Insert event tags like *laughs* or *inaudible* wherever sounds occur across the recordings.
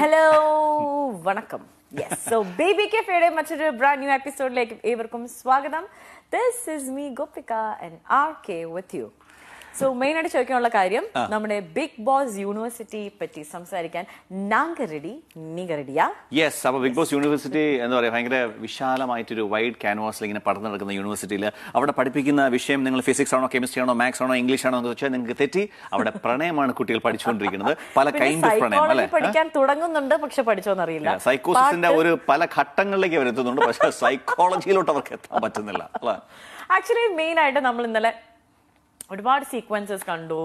Hello വണക്കം yes so baby കെഫയുടെ മറ്റൊരു brand new എപ്പിസോഡിലേക്ക് ഏവർക്കും സ്വാഗതം this is me Gopika and R K with you so main ആയിട്ട് ചോദിക്കാനുള്ള കാര്യം നമ്മുടെ ബിഗ് ബോസ് യൂണിവേഴ്സിറ്റി പറ്റി സംസാരിക്കാൻ നാങ്ക റെഡി റെഡിയാ യെസ് അപ്പോൾ ബിഗ് ബോസ് യൂണിവേഴ്സിറ്റി എന്ന് പറയാം ഭയങ്കര വിശാലമായിട്ടൊരു വൈഡ് ക്യാൻവാസിൽ ഇങ്ങനെ പഠനം നടക്കുന്ന യൂണിവേഴ്സിറ്റിയിൽ അവിടെ പഠിപ്പിക്കുന്ന വിഷയം നിങ്ങൾ ഫിസിക്സ് ആണോ കെമിസ്ട്രി ആണോ മാത്സ് ആണോ ഇംഗ്ലീഷ് ആണോ എന്ന് വെച്ചാൽ നിങ്ങൾക്ക് തെറ്റി അവിടെ പ്രണയമാണ് കുട്ടികൾ പഠിച്ചുകൊണ്ടിരിക്കുന്നത് പല കൈൻഡ് ഓഫ് പ്രണയം അല്ലേ പഠിക്കാൻ തുടങ്ങുന്നുണ്ട് പക്ഷെ പഠിച്ചോന്നറിയില്ല സൈക്കോസിന്റെ ഒരു പല ഘട്ടങ്ങളിലേക്ക് അവർ എത്തുന്നുണ്ട് പക്ഷെ സൈക്കോളജിയിലോട്ട് അവർക്ക് എത്താൻ പറ്റുന്നില്ല ആക്ച്വലി മെയിൻ ആയിട്ട് നമ്മൾ ഇന്നലെ ഒരുപാട് സീക്വൻസസ് കണ്ടു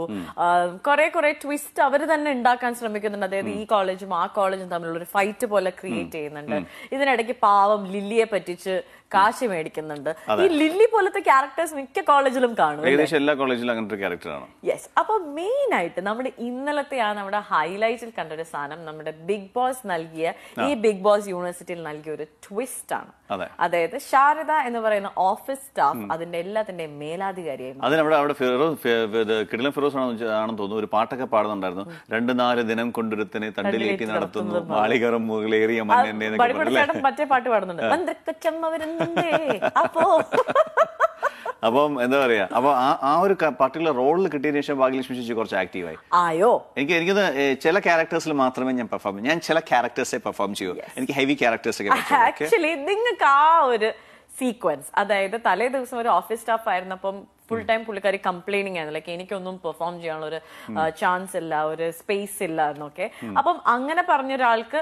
കുറെ കുറെ ട്വിസ്റ്റ് അവർ തന്നെ ഉണ്ടാക്കാൻ ശ്രമിക്കുന്നുണ്ട് അതായത് ഈ കോളേജും ആ കോളേജും തമ്മിലുള്ള ഒരു ഫൈറ്റ് പോലെ ക്രിയേറ്റ് ചെയ്യുന്നുണ്ട് ഇതിനിടയ്ക്ക് പാവം ലില്ലിയെ പറ്റിച്ച് കാശ് മേടിക്കുന്നുണ്ട് ഈ ലില്ലി പോലത്തെ ക്യാരക്ടേഴ്സ് മിക്ക കോളേജിലും കാണും ഏകദേശം എല്ലാ കോളേജിലും അങ്ങനത്തെ ക്യാരക്ടറാണ് യെസ് അപ്പൊ മെയിൻ ആയിട്ട് നമ്മുടെ ഇന്നലത്തെ ആ നമ്മുടെ ഹൈലൈറ്റിൽ കണ്ട ഒരു സാധനം നമ്മുടെ ബിഗ് ബോസ് നൽകിയ ഈ ബിഗ് ബോസ് യൂണിവേഴ്സിറ്റിയിൽ നൽകിയ ഒരു ട്വിസ്റ്റ് ആണ് അതായത് ശാരദ എന്ന് പറയുന്ന ഓഫീസ് സ്റ്റാഫ് അതിന്റെ എല്ലാത്തിന്റെ മേലാധികാരിയായിരുന്നു ഫിറോസ് ആണെന്ന് തോന്നുന്നു ഒരു പാട്ടൊക്കെ പാടുന്നുണ്ടായിരുന്നു രണ്ട് നാല് ദിനം കൊണ്ടൊരുത്തനെ തണ്ടിലേക്ക് നടത്തുന്നു മാളികറം മുകളേറിയ മറ്റേ പാട്ട് പാടുന്നുണ്ട് അപ്പോ *laughs* അപ്പം എന്താ പറയാ അപ്പൊ ആ ഒരു പർട്ടിക്കുലർ റോളിൽ കിട്ടിയതിനു ശേഷം ഭാഗ്യലക്ഷ്മി ചേച്ചി കുറച്ച് ആക്റ്റീവായി ആയോ എനിക്ക് എനിക്ക് ചില ക്യാരക്ടേഴ്സിൽ മാത്രമേ ഞാൻ പെർഫോം ഞാൻ ചില ക്യാരക്ടേഴ്സെ പെർഫോം ചെയ്യൂ എനിക്ക് ഹെവി ക്യാരക്ടേഴ്സ് ആക്ച്വലി നിങ്ങൾക്ക് ആ ഒരു സീക്വൻസ് അതായത് തലേ ദിവസം ഒരു ഓഫീസ് സ്റ്റാഫ് ആയിരുന്നപ്പം ഫുൾ ടൈം പുള്ളിക്കാരി കംപ്ലൈനിങ് ആയിരുന്നു ലൈക്ക് എനിക്കൊന്നും പെർഫോം ചെയ്യാനുള്ള ഒരു ചാൻസ് ഇല്ല ഒരു സ്പേസ് ഇല്ല എന്നൊക്കെ അപ്പം അങ്ങനെ പറഞ്ഞൊരാൾക്ക് ഒരാൾക്ക്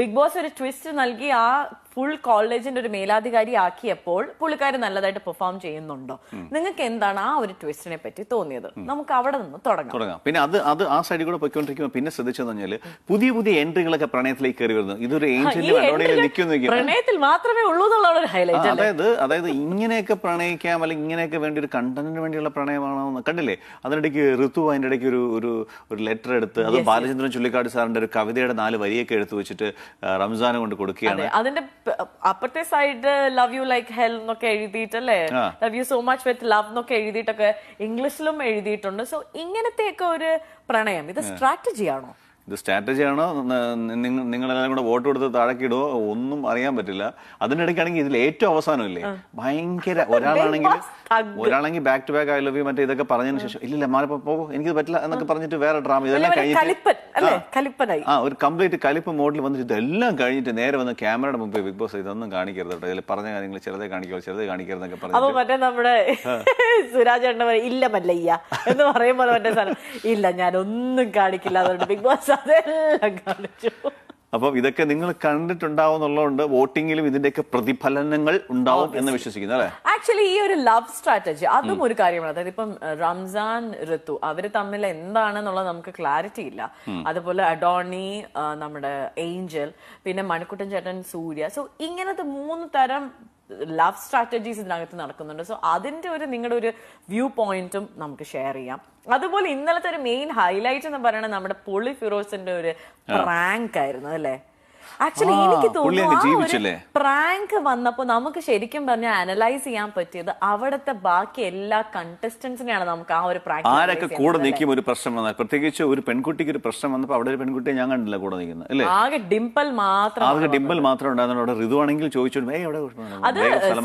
ബിഗ് ബോസ് ഒരു ട്വിസ്റ്റ് നൽകി ആ ഫുൾ കോളേജിന്റെ ഒരു മേലാധികാരി ആക്കിയപ്പോൾ പുള്ളിക്കാരി നല്ലതായിട്ട് പെർഫോം ചെയ്യുന്നുണ്ടോ നിങ്ങൾക്ക് എന്താണ് ആ ഒരു ട്വിസ്റ്റിനെ പറ്റി തോന്നിയത് നമുക്ക് അവിടെ നിന്ന് തുടങ്ങാം തുടങ്ങാം പിന്നെ അത് അത് ആ സൈഡിൽ കൂടെ പോയിക്കൊണ്ടിരിക്കുമ്പോൾ പിന്നെ ശ്രദ്ധിച്ചെന്ന് പറഞ്ഞാല് പുതിയ പുതിയ എൻട്രികളൊക്കെ പ്രണയത്തിലേക്ക് കയറി വരുന്നു ഇതൊരു പ്രണയത്തിൽ മാത്രമേ ഉള്ളൂ എന്നുള്ള ഒരു ഹൈലൈറ്റ് അതായത് അതായത് ഇങ്ങനെയൊക്കെ പ്രണയിക്കാം അല്ലെങ്കിൽ ഇങ്ങനെയൊക്കെ വേണ്ടി ഒരു കണ്ടന്റിന് വേണ്ടിയുള്ള പ്രണയമാണോ കണ്ടില്ലേ അതിനിടയ്ക്ക് ഋതു അതിന്റെ ഇടയ്ക്ക് ഒരു ഒരു ഒരു ലെറ്റർ എടുത്ത് അത് ബാലചന്ദ്രൻ ചുള്ളിക്കാട് സാറിന്റെ ഒരു കവിതയുടെ നാല് വരിയൊക്കെ എടുത്തു വെച്ചിട്ട് റംസാനെ കൊണ്ട് കൊടുക്കുകയാണ് അതിന്റെ അപ്പത്തെ side love you like hell എന്നൊക്കെ എഴുതിയിട്ടല്ലേ love you so much with love എന്നൊക്കെ എഴുതിയിട്ടൊക്കെ ഇംഗ്ലീഷിലും എഴുതിയിട്ടുണ്ട് സോ ഇങ്ങനത്തെയൊക്കെ ഒരു പ്രണയം ഇത് ആണോ ഇത് സ്ട്രാറ്റജിയാണോ നിങ്ങളെല്ലാം കൂടെ വോട്ട് കൊടുത്ത് താഴെക്കിടുവോ ഒന്നും അറിയാൻ പറ്റില്ല അതിനിടയ്ക്കാണെങ്കിൽ ഇതിൽ ഏറ്റവും അവസാനമില്ലേ ഭയങ്കര ഒരാളാണെങ്കിൽ ഒരാളെങ്കിൽ back to back I love you മറ്റേ ഇതൊക്കെ പറഞ്ഞതിന് ശേഷം ഇല്ലല്ലേ മാറിപ്പോ പോകും എനിക്ക് പറ്റില്ല എന്നൊക്കെ പറഞ്ഞിട്ട് വേറെ ഡ്രാമ ഇതെല്ലാം കഴിഞ്ഞിട്ട് ആ ഒരു കംപ്ലീറ്റ് കലിപ്പ് മോഡിൽ വന്നിട്ട് ഇതെല്ലാം കഴിഞ്ഞിട്ട് നേരെ വന്ന് ക്യാമറയുടെ മുമ്പ് ബിഗ് ബോസ് ഇതൊന്നും കാണിക്കരുത് കേട്ടോ ഇതിൽ പറഞ്ഞ കാര്യങ്ങൾ ചെറുതെ കാണിക്കോ ചെറുതെ കാണിക്കരുതൊക്കെ പറഞ്ഞു അപ്പൊ മറ്റേ നമ്മുടെ സുരാജ് ഇല്ല മല്ലയ്യ എന്ന് പറയുമ്പോൾ മറ്റേ സാധനം ഇല്ല ഞാൻ ഒന്നും കാണിക്കില്ല അതുകൊണ്ട് ബിഗ് ബോസ് അപ്പം ഇതൊക്കെ നിങ്ങൾ കണ്ടിട്ടുണ്ടാവും വോട്ടിങ്ങിലും ഇതിന്റെയൊക്കെ പ്രതിഫലനങ്ങൾ ഉണ്ടാവും എന്ന് വിശ്വസിക്കുന്നു അല്ലേ ആക്ച്വലി ഈ ഒരു ലവ് സ്ട്രാറ്റജി അതും ഒരു കാര്യമാണ് അതായത് ഇപ്പം റംസാൻ ഋതു അവര് തമ്മിൽ എന്താണെന്നുള്ളത് നമുക്ക് ക്ലാരിറ്റി ഇല്ല അതുപോലെ അഡോണി നമ്മുടെ ഏഞ്ചൽ പിന്നെ മണിക്കുട്ടൻ ചേട്ടൻ സൂര്യ സോ ഇങ്ങനത്തെ മൂന്ന് തരം ലവ് സ്ട്രാറ്റജീസ് ഇതിനകത്ത് നടക്കുന്നുണ്ട് സോ അതിന്റെ ഒരു നിങ്ങളുടെ ഒരു വ്യൂ പോയിന്റും നമുക്ക് ഷെയർ ചെയ്യാം അതുപോലെ ഇന്നലത്തെ ഒരു മെയിൻ ഹൈലൈറ്റ് എന്ന് പറയുന്നത് നമ്മുടെ പൊളി ഫിറോസിന്റെ ഒരു റാങ്ക് ആയിരുന്നു അല്ലേ ആക്ച്വലി എനിക്ക് തോന്നുന്നു പ്രാങ്ക് വന്നപ്പോ നമുക്ക് ശരിക്കും പറഞ്ഞ അനലൈസ് ചെയ്യാൻ പറ്റിയത് അവിടുത്തെ ബാക്കി എല്ലാ കണ്ടസ്റ്റന്റ്സിനെയാണ് നമുക്ക് ആ ഒരു പ്രാങ്ക് ആരൊക്കെ കൂടെ നിൽക്കും ഒരു പ്രശ്നം വന്നാൽ പ്രത്യേകിച്ച് ഒരു പെൺകുട്ടിക്ക് ഒരു പ്രശ്നം വന്നപ്പോൾ അവിടെ ഒരു പെൺകുട്ടിയെ ഞാൻ കണ്ടില്ല കൂടെ നിൽക്കുന്നത് അല്ലേ ആകെ ഡിംപിൾ മാത്രം ആകെ ഡിംപിൾ മാത്രം ഉണ്ടായിരുന്നു അവിടെ ഋതു ആണെങ്കിൽ ചോദിച്ചു ഏ അവിടെ അത്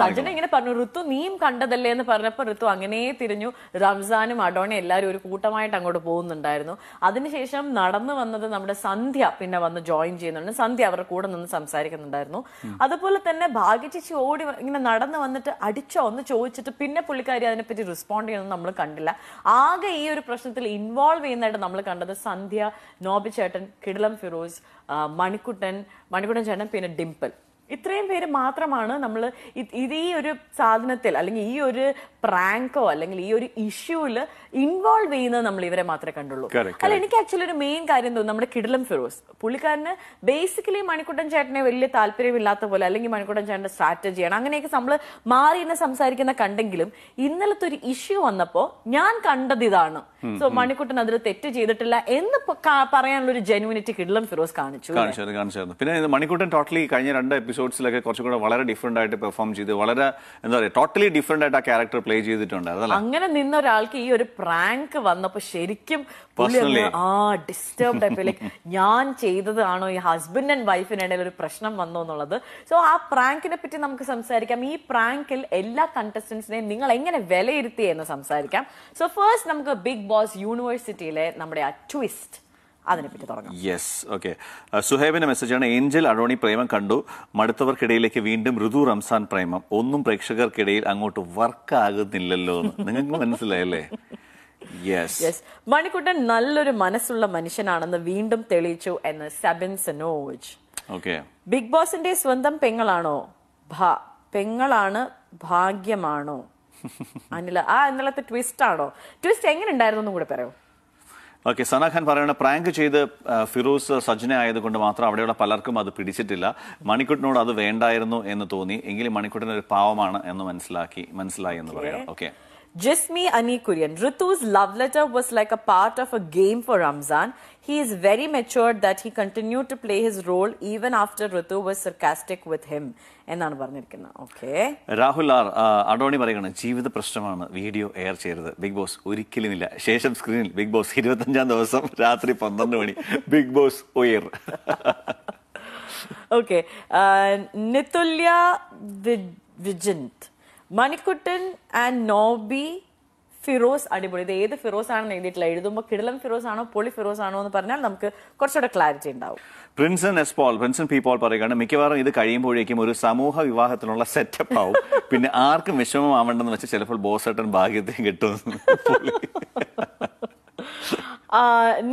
സജന ഇങ്ങനെ പറഞ്ഞു ഋതു നീം കണ്ടതല്ലേ എന്ന് പറഞ്ഞപ്പോൾ ഋതു അങ്ങനെ തിരിഞ്ഞു റംസാനും അഡോണെ എല്ലാവരും ഒരു കൂട്ടമായിട്ട് അങ്ങോട്ട് പോകുന്നുണ്ടായിരുന്നു അതിനുശേഷം നടന്നു വന്നത് നമ്മുടെ സന്ധ്യ പിന്നെ വന്ന് ജോയിൻ ചെയ്യുന്നുണ്ട് സന്ധ്യ അവരുടെ കൂടെ നിന്ന് സംസാരിക്കുന്നുണ്ടായിരുന്നു അതുപോലെ തന്നെ ഭാഗ്യച്ചി ഓടി ഇങ്ങനെ നടന്നു വന്നിട്ട് അടിച്ചോ ഒന്ന് ചോദിച്ചിട്ട് പിന്നെ പുള്ളിക്കാരി അതിനെപ്പറ്റി റെസ്പോണ്ട് ചെയ്യുന്നത് നമ്മൾ കണ്ടില്ല ആകെ ഈ ഒരു പ്രശ്നത്തിൽ ഇൻവോൾവ് ചെയ്യുന്നതായിട്ട് നമ്മൾ കണ്ടത് സന്ധ്യ നോബി ചേട്ടൻ കിടിലം ഫിറോസ് മണിക്കുട്ടൻ മണിക്കുട്ടൻ ചേട്ടൻ പിന്നെ ഡിംപിൾ ഇത്രയും പേര് മാത്രമാണ് നമ്മൾ ഇത് ഈ ഒരു സാധനത്തിൽ അല്ലെങ്കിൽ ഈ ഒരു പ്രാങ്കോ അല്ലെങ്കിൽ ഈ ഒരു ഇഷ്യൂവിൽ ഇൻവോൾവ് ചെയ്യുന്നത് നമ്മൾ ഇവരെ മാത്രമേ കണ്ടുള്ളൂ അല്ല എനിക്ക് ആക്ച്വലി ഒരു മെയിൻ കാര്യം തോന്നുന്നു നമ്മുടെ കിടലം ഫിറോസ് പുള്ളിക്കാരന് ബേസിക്കലി മണിക്കുട്ടൻ ചേട്ടനെ വലിയ താല്പര്യമില്ലാത്ത പോലെ അല്ലെങ്കിൽ മണിക്കുട്ടൻ ചേട്ടന്റെ സ്ട്രാറ്റജിയാണ് അങ്ങനെയൊക്കെ നമ്മൾ മാറി എന്ന് സംസാരിക്കുന്ന കണ്ടെങ്കിലും ഇന്നലത്തെ ഒരു ഇഷ്യൂ വന്നപ്പോ ഞാൻ കണ്ടത് ഇതാണ് സോ മണിക്കുട്ടൻ അതിൽ തെറ്റ് ചെയ്തിട്ടില്ല എന്ന് പറയാനുള്ള ഒരു ജെനുവിനിറ്റി കിടലം ഫിറോസ് കാണിച്ചു കാണിച്ചു പിന്നെ മണിക്കുട്ടൻ ടോട്ടലി കഴിഞ്ഞ രണ്ട് എപ്പിസോഡ്സിലൊക്കെ കുറച്ചുകൂടെ വളരെ ഡിഫറെന്റ് ആയിട്ട് പെർഫോം ചെയ്ത് വളരെ എന്താ പറയുക ടോട്ടലി ഡിഫറെന്റ് ആയിട്ട് ആ ക്യാരക്ടർ പ്ലേ ചെയ്തിട്ടുണ്ട് അങ്ങനെ നിന്ന ഒരാൾക്ക് ഈ ഒരു പ്രാങ്ക് വന്നപ്പോ ശരിക്കും ആ ഡിസ്റ്റർബ് ആയി ലൈക്ക് ഞാൻ ചെയ്തതാണോ ഈ ഹസ്ബൻഡ് ആൻഡ് വൈഫിനിടയിൽ ഒരു പ്രശ്നം വന്നോ എന്നുള്ളത് സോ ആ പ്രാങ്കിനെ പറ്റി നമുക്ക് സംസാരിക്കാം ഈ പ്രാങ്കിൽ എല്ലാ കണ്ടസ്റ്റന്റ്സിനെയും നിങ്ങൾ എങ്ങനെ വിലയിരുത്തി എന്ന് സംസാരിക്കാം സോ ഫേസ്റ്റ് നമുക്ക് ബിഗ് ബോസ് യൂണിവേഴ്സിറ്റിയിലെ നമ്മുടെ ആ ട്വിസ്റ്റ് അതിനെപ്പറ്റി തുടങ്ങാം യെസ് ഓക്കെ സുഹേബിന്റെ മെസ്സേജാണ് ഏഞ്ചൽ അഡോണി പ്രേമം കണ്ടു മടുത്തവർക്കിടയിലേക്ക് വീണ്ടും ഋതു റംസാൻ പ്രേമം ഒന്നും പ്രേക്ഷകർക്കിടയിൽ അങ്ങോട്ട് വർക്കാകുന്നില്ലല്ലോ നിങ്ങൾക്ക് മനസ്സിലായല്ലേ യെസ് മണിക്കുട്ടൻ നല്ലൊരു മനസ്സുള്ള മനുഷ്യനാണെന്ന് വീണ്ടും തെളിയിച്ചു എന്ന് സബിൻ സനോജ് ഓക്കെ ബിഗ് ബോസിന്റെ സ്വന്തം പെങ്ങളാണോ പെങ്ങളാണ് ഭാഗ്യമാണോ *laughs* അനില ആ ഇന്നലത്തെ ട്വിസ്റ്റ് ആണോ ട്വിസ്റ്റ് എങ്ങനെ ഉണ്ടായിരുന്നു കൂടെ പറയൂ ഓക്കെ സന ഖാൻ പറയുന്നത് പ്രാങ്ക് ചെയ്ത് ഫിറൂസ് സജ്ജന ആയതുകൊണ്ട് മാത്രം അവിടെയുള്ള പലർക്കും അത് പിടിച്ചിട്ടില്ല മണിക്കുട്ടിനോട് അത് വേണ്ടായിരുന്നു എന്ന് തോന്നി എങ്കിലും മണിക്കുട്ടൻ ഒരു പാവമാണ് എന്ന് മനസ്സിലാക്കി മനസ്സിലായി എന്ന് പറയാം okay Jismi Ani Kurian. Ritu's love letter was like a part of a game for Ramzan. He is very matured that he continued to play his role even after Ritu was sarcastic with him. എന്നാണ് പറഞ്ഞിരിക്കുന്നത് okay Rahul R Adoni പറയുകയാണ് ജീവിത പ്രശ്നമാണ് video air ചെയ്യരുത് Big Boss ഒരിക്കലുമില്ല ശേഷം സ്ക്രീനിൽ Big Boss ഇരുപത്തഞ്ചാം ദിവസം രാത്രി പന്ത്രണ്ട് മണി ബിഗ് ബോസ് ഉയർ ഓക്കെ നിതുല്യ വിജിന്ത് മണിക്കുട്ടൻ ആൻഡ് നോബി ഫിറോസ് അടിപൊളി ഇത് ഏത് ഫിറോസ് ആണെന്ന് എഴുതിയിട്ടില്ല എഴുതുമ്പോൾ കിടലം ഫിറോസ് ആണോ പൊളി ഫിറോസ് ആണോ എന്ന് പറഞ്ഞാൽ നമുക്ക് കുറച്ചുകൂടെ ക്ലാരിറ്റി ഉണ്ടാവും Prinson S Paul Prinson P Paul പറയുകയാണ് മിക്കവാറും ഇത് കഴിയുമ്പോഴേക്കും ഒരു സമൂഹ വിവാഹത്തിനുള്ള സെറ്റപ്പ് ആവും പിന്നെ ആർക്കും വിഷമം വിഷമമാവണ്ടെന്ന് വെച്ചാൽ ചിലപ്പോൾ ബോസേട്ടൻ ഭാഗ്യത്തെയും കിട്ടും *laughs*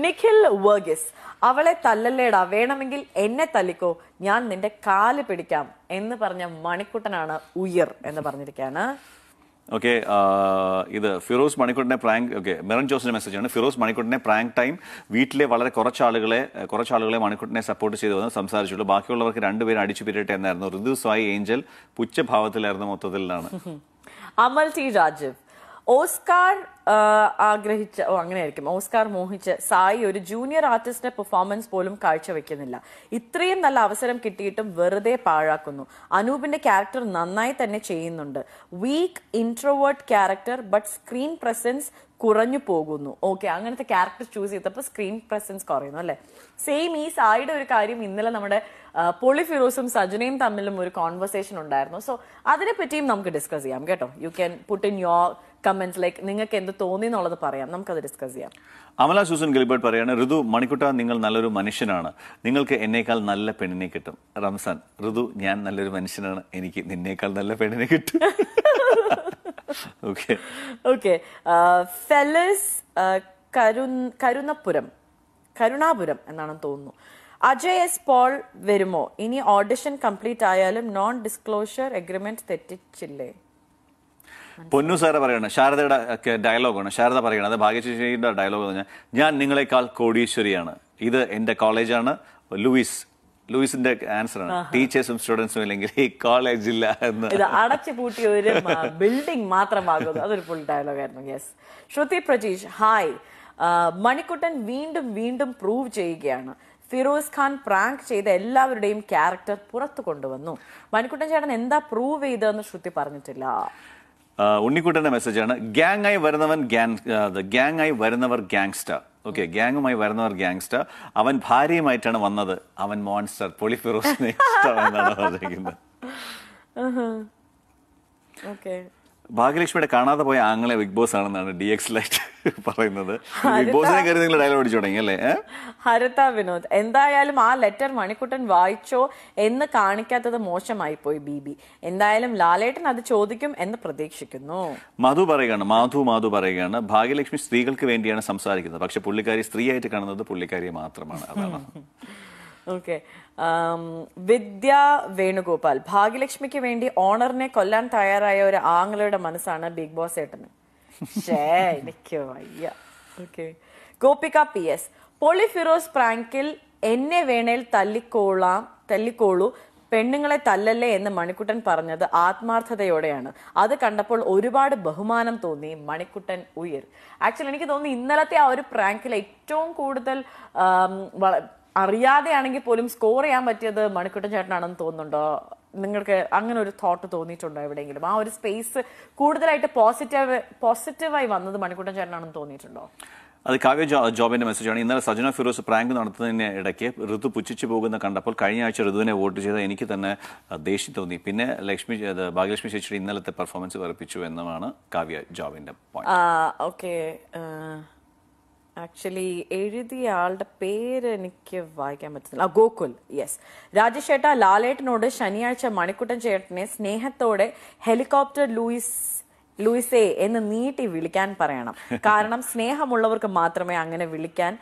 നിഖിൽ വർഗിസ് അവളെ തല്ലല്ലേടാ വേണമെങ്കിൽ എന്നെ തല്ലിക്കോ ഞാൻ നിന്റെ കാല് പിടിക്കാം എന്ന് പറഞ്ഞ മണിക്കുട്ടനാണ് ഉയർ എന്ന് പറഞ്ഞിരിക്കുകയാണ് ഓക്കെ ഇത് ഫിറോസ് മണിക്കുട്ടിനെ പ്രാങ്ക് ഓക്കെ മെറൻ ജോസിന്റെ മെസ്സേജ് ആണ് ഫിറോസ് മണിക്കുട്ടിനെ പ്രാങ്ക് ടൈം വീട്ടിലെ വളരെ കുറച്ച് ആളുകളെ കുറച്ച് ആളുകളെ മണിക്കൂട്ടിനെ സപ്പോർട്ട് ചെയ്തു വന്ന് സംസാരിച്ചുള്ളൂ ബാക്കിയുള്ളവർക്ക് രണ്ടുപേരും അടിച്ചു പിരിയട്ടെ എന്നായിരുന്നു ഋതു സായി ഏഞ്ചൽ പുച്ഛഭാവത്തിലായിരുന്നു മൊത്തത്തിലാണ് *laughs* അമൽ ടി രാജീവ് ഓസ്കാർ ആഗ്രഹിച്ച ഓ അങ്ങനെയായിരിക്കും ഓസ്കാർ മോഹിച്ച് സായി ഒരു ജൂനിയർ ആർട്ടിസ്റ്റിന്റെ പെർഫോമൻസ് പോലും കാഴ്ചവെക്കുന്നില്ല ഇത്രയും നല്ല അവസരം കിട്ടിയിട്ടും വെറുതെ പാഴാക്കുന്നു അനൂപിന്റെ ക്യാരക്ടർ നന്നായി തന്നെ ചെയ്യുന്നുണ്ട് weak introvert character but screen presence കുറഞ്ഞു പോകുന്നു ഓക്കെ അങ്ങനത്തെ ക്യാരക്ടർ ചൂസ് ചെയ്തപ്പോൾ സ്ക്രീൻ പ്രസൻസ് കുറയുന്നു അല്ലേ സെയിം ഈ സായിയുടെ ഒരു കാര്യം ഇന്നലെ നമ്മുടെ പൊളി ഫിറോസും സജനയും തമ്മിലും ഒരു കോൺവെർസേഷൻ ഉണ്ടായിരുന്നു സോ അതിനെ പറ്റിയും നമുക്ക് ഡിസ്കസ് ചെയ്യാം കേട്ടോ you can put in your comments like നിങ്ങൾക്ക് എന്ത് തോന്നി എന്നുള്ളത് പറയാം നമുക്കത് ഡിസ്കസ് ചെയ്യാം അമല സൂസൻ ഗിൽബർട്ട് പറയാണ് ഋതു മണിക്കുട്ട നിങ്ങൾ നല്ലൊരു മനുഷ്യനാണ് നിങ്ങൾക്ക് എന്നേക്കാൾ നല്ല പെണ്ണിനെ കിട്ടും റംസാൻ ഋതു ഞാൻ നല്ലൊരു മനുഷ്യനാണ് എനിക്ക് നിന്നേക്കാൾ നല്ല പെണ്ണിനെ കിട്ടും ഓക്കെ ഓക്കെ ഫെലസ് കരുണപുരം കരുണാപുരം എന്നാണ് തോന്നുന്നു അജയ് എസ് പോൾ വരുമോ ഇനി ഓഡിഷൻ കംപ്ലീറ്റ് ആയാലും നോൺ ഡിസ്ക്ലോഷർ എഗ്രിമെന്റ് തെറ്റിച്ചില്ലേ പൊന്നു സാറ് പറയണം ശാരദയുടെ ഡയലോഗാണ് ശാരദ പറയണം അത് ഭാഗ്യശേഷിയുടെ ഡയലോഗ് പറഞ്ഞാൽ ഞാൻ നിങ്ങളെക്കാൾ കോടീശ്വരിയാണ് ഇത് എൻ്റെ കോളേജാണ് ലൂയിസ് ലൂയിസിന്റെ ആണ് ടീച്ചേഴ്സും സ്റ്റുഡൻസും ഇല്ലെങ്കിൽ ഈ കോളേജ് ഇല്ല എന്ന് ഇത് അടച്ചു പൂട്ടിയ ഒരു ബിൽഡിംഗ് മാത്രമാകുന്നു അതൊരു ഫുൾ ഡയലോഗ് ആയിരുന്നു യെസ് ശ്രുതി പ്രജീഷ് ഹായ് മണിക്കുട്ടൻ വീണ്ടും വീണ്ടും പ്രൂവ് ചെയ്യുകയാണ് ഫിറോസ് ഖാൻ പ്രാങ്ക് ചെയ്ത എല്ലാവരുടെയും ക്യാരക്ടർ പുറത്തു കൊണ്ടുവന്നു മണിക്കുട്ടൻ ചേട്ടൻ എന്താ പ്രൂവ് ചെയ്തതെന്ന് ശ്രുതി പറഞ്ഞിട്ടില്ല ഉണ്ണിക്കുട്ടൻ്റെ മെസ്സേജാണ് ആയി വരുന്നവൻ ഗ്യാങ് ആയി വരുന്നവർ ഗ്യാങ്സ്റ്റർ ഓക്കെ ഗ്യാങ്ങുമായി വരുന്നവർ ഗ്യാങ്സ്റ്റർ അവൻ ഭാര്യയുമായിട്ടാണ് വന്നത് അവൻ മോൺസ്റ്റർ പൊളിഫിറോസ് എന്നാണ് പറഞ്ഞിരിക്കുന്നത് ഭാഗ്യലക്ഷ്മിയുടെ കാണാതെ പോയ ആങ്ങളെ ബിഗ് ബോസ് ആണെന്നാണ് ഡി എക്സ് ലൈറ്റ് പറയുന്നത് ബിഗ് ബോസിനെ കയറി നിങ്ങൾ ഡയലോഗ് അടിച്ചു തുടങ്ങി അല്ലേ ഹരിത വിനോദ് എന്തായാലും ആ ലെറ്റർ മണിക്കുട്ടൻ വായിച്ചോ എന്ന് കാണിക്കാത്തത് മോശമായി പോയി ബി ബി എന്തായാലും ലാലേട്ടൻ അത് ചോദിക്കും എന്ന് പ്രതീക്ഷിക്കുന്നു മധു പറയുകയാണ് മാധു മാധു പറയുകയാണ് ഭാഗ്യലക്ഷ്മി സ്ത്രീകൾക്ക് വേണ്ടിയാണ് സംസാരിക്കുന്നത് പക്ഷെ പുള്ളിക്കാരി സ്ത്രീയായിട്ട് കാണുന്നത് പുള്ളിക്കാരിയെ മാത്രമാണ് അതാണ് *laughs* ഓക്കെ um, വിദ്യ വേണുഗോപാൽ ഭാഗ്യലക്ഷ്മിക്ക് വേണ്ടി ഓണറിനെ കൊല്ലാൻ തയ്യാറായ ഒരു ആങ്ങളുടെ മനസ്സാണ് ബിഗ് ബോസ് ഏട്ടന് ഗോപിക പി എസ് പൊളി ഫിറോസ് പ്രാങ്കിൽ എന്നെ വേണേൽ തല്ലിക്കോളാം തല്ലിക്കോളൂ പെണ്ണുങ്ങളെ തല്ലല്ലേ എന്ന് മണിക്കുട്ടൻ പറഞ്ഞത് ആത്മാർത്ഥതയോടെയാണ് അത് കണ്ടപ്പോൾ ഒരുപാട് ബഹുമാനം തോന്നി മണിക്കുട്ടൻ ഉയർ ആക്ച്വലി എനിക്ക് തോന്നുന്നു ഇന്നലത്തെ ആ ഒരു പ്രാങ്കിൽ ഏറ്റവും കൂടുതൽ അറിയാതെയാണെങ്കിൽ പോലും സ്കോർ ചെയ്യാൻ പറ്റിയത് മണിക്കുട്ടൻ ചേട്ടനാണെന്ന് തോന്നുന്നുണ്ടോ നിങ്ങൾക്ക് അങ്ങനെ ഒരു തോട്ട് തോന്നിയിട്ടുണ്ടോ എവിടെയെങ്കിലും ആ ഒരു സ്പേസ് കൂടുതലായിട്ട് പോസിറ്റീവ് പോസിറ്റീവായി വന്നത് മണിക്കുട്ടൻ ചേട്ടനാണെന്ന് തോന്നിയിട്ടുണ്ടോ അത് കാവ്യ ജോ മെസ്സേജ് മെസ്സേജാണ് ഇന്നലെ സജന ഫിറോസ് പ്രാങ്ക് നടത്തുന്നതിന് ഇടയ്ക്ക് ഋതു പുച്ഛിച്ചു പോകുന്ന കണ്ടപ്പോൾ കഴിഞ്ഞ ആഴ്ച ഋതുവിനെ വോട്ട് ചെയ്ത എനിക്ക് തന്നെ ദേഷ്യം തോന്നി പിന്നെ ലക്ഷ്മി ഭാഗ്യലക്ഷ്മി ശേഷിയുടെ ഇന്നലത്തെ പെർഫോമൻസ് വർപ്പിച്ചു എന്നതാണ് കാവ്യ ജോബിന്റെ പോയിന്റ് ഓക്കെ ആക്ച്വലി എഴുതിയ ആളുടെ പേര് എനിക്ക് വായിക്കാൻ പറ്റുന്നില്ല ഗോകുൽ യെസ് രാജശേട്ട ലാലേട്ടനോട് ശനിയാഴ്ച മണിക്കുട്ടൻ ചേട്ടനെ സ്നേഹത്തോടെ ഹെലികോപ്റ്റർ ലൂയിസ് ലൂയിസേ എന്ന് നീട്ടി വിളിക്കാൻ പറയണം കാരണം സ്നേഹമുള്ളവർക്ക് മാത്രമേ അങ്ങനെ വിളിക്കാൻ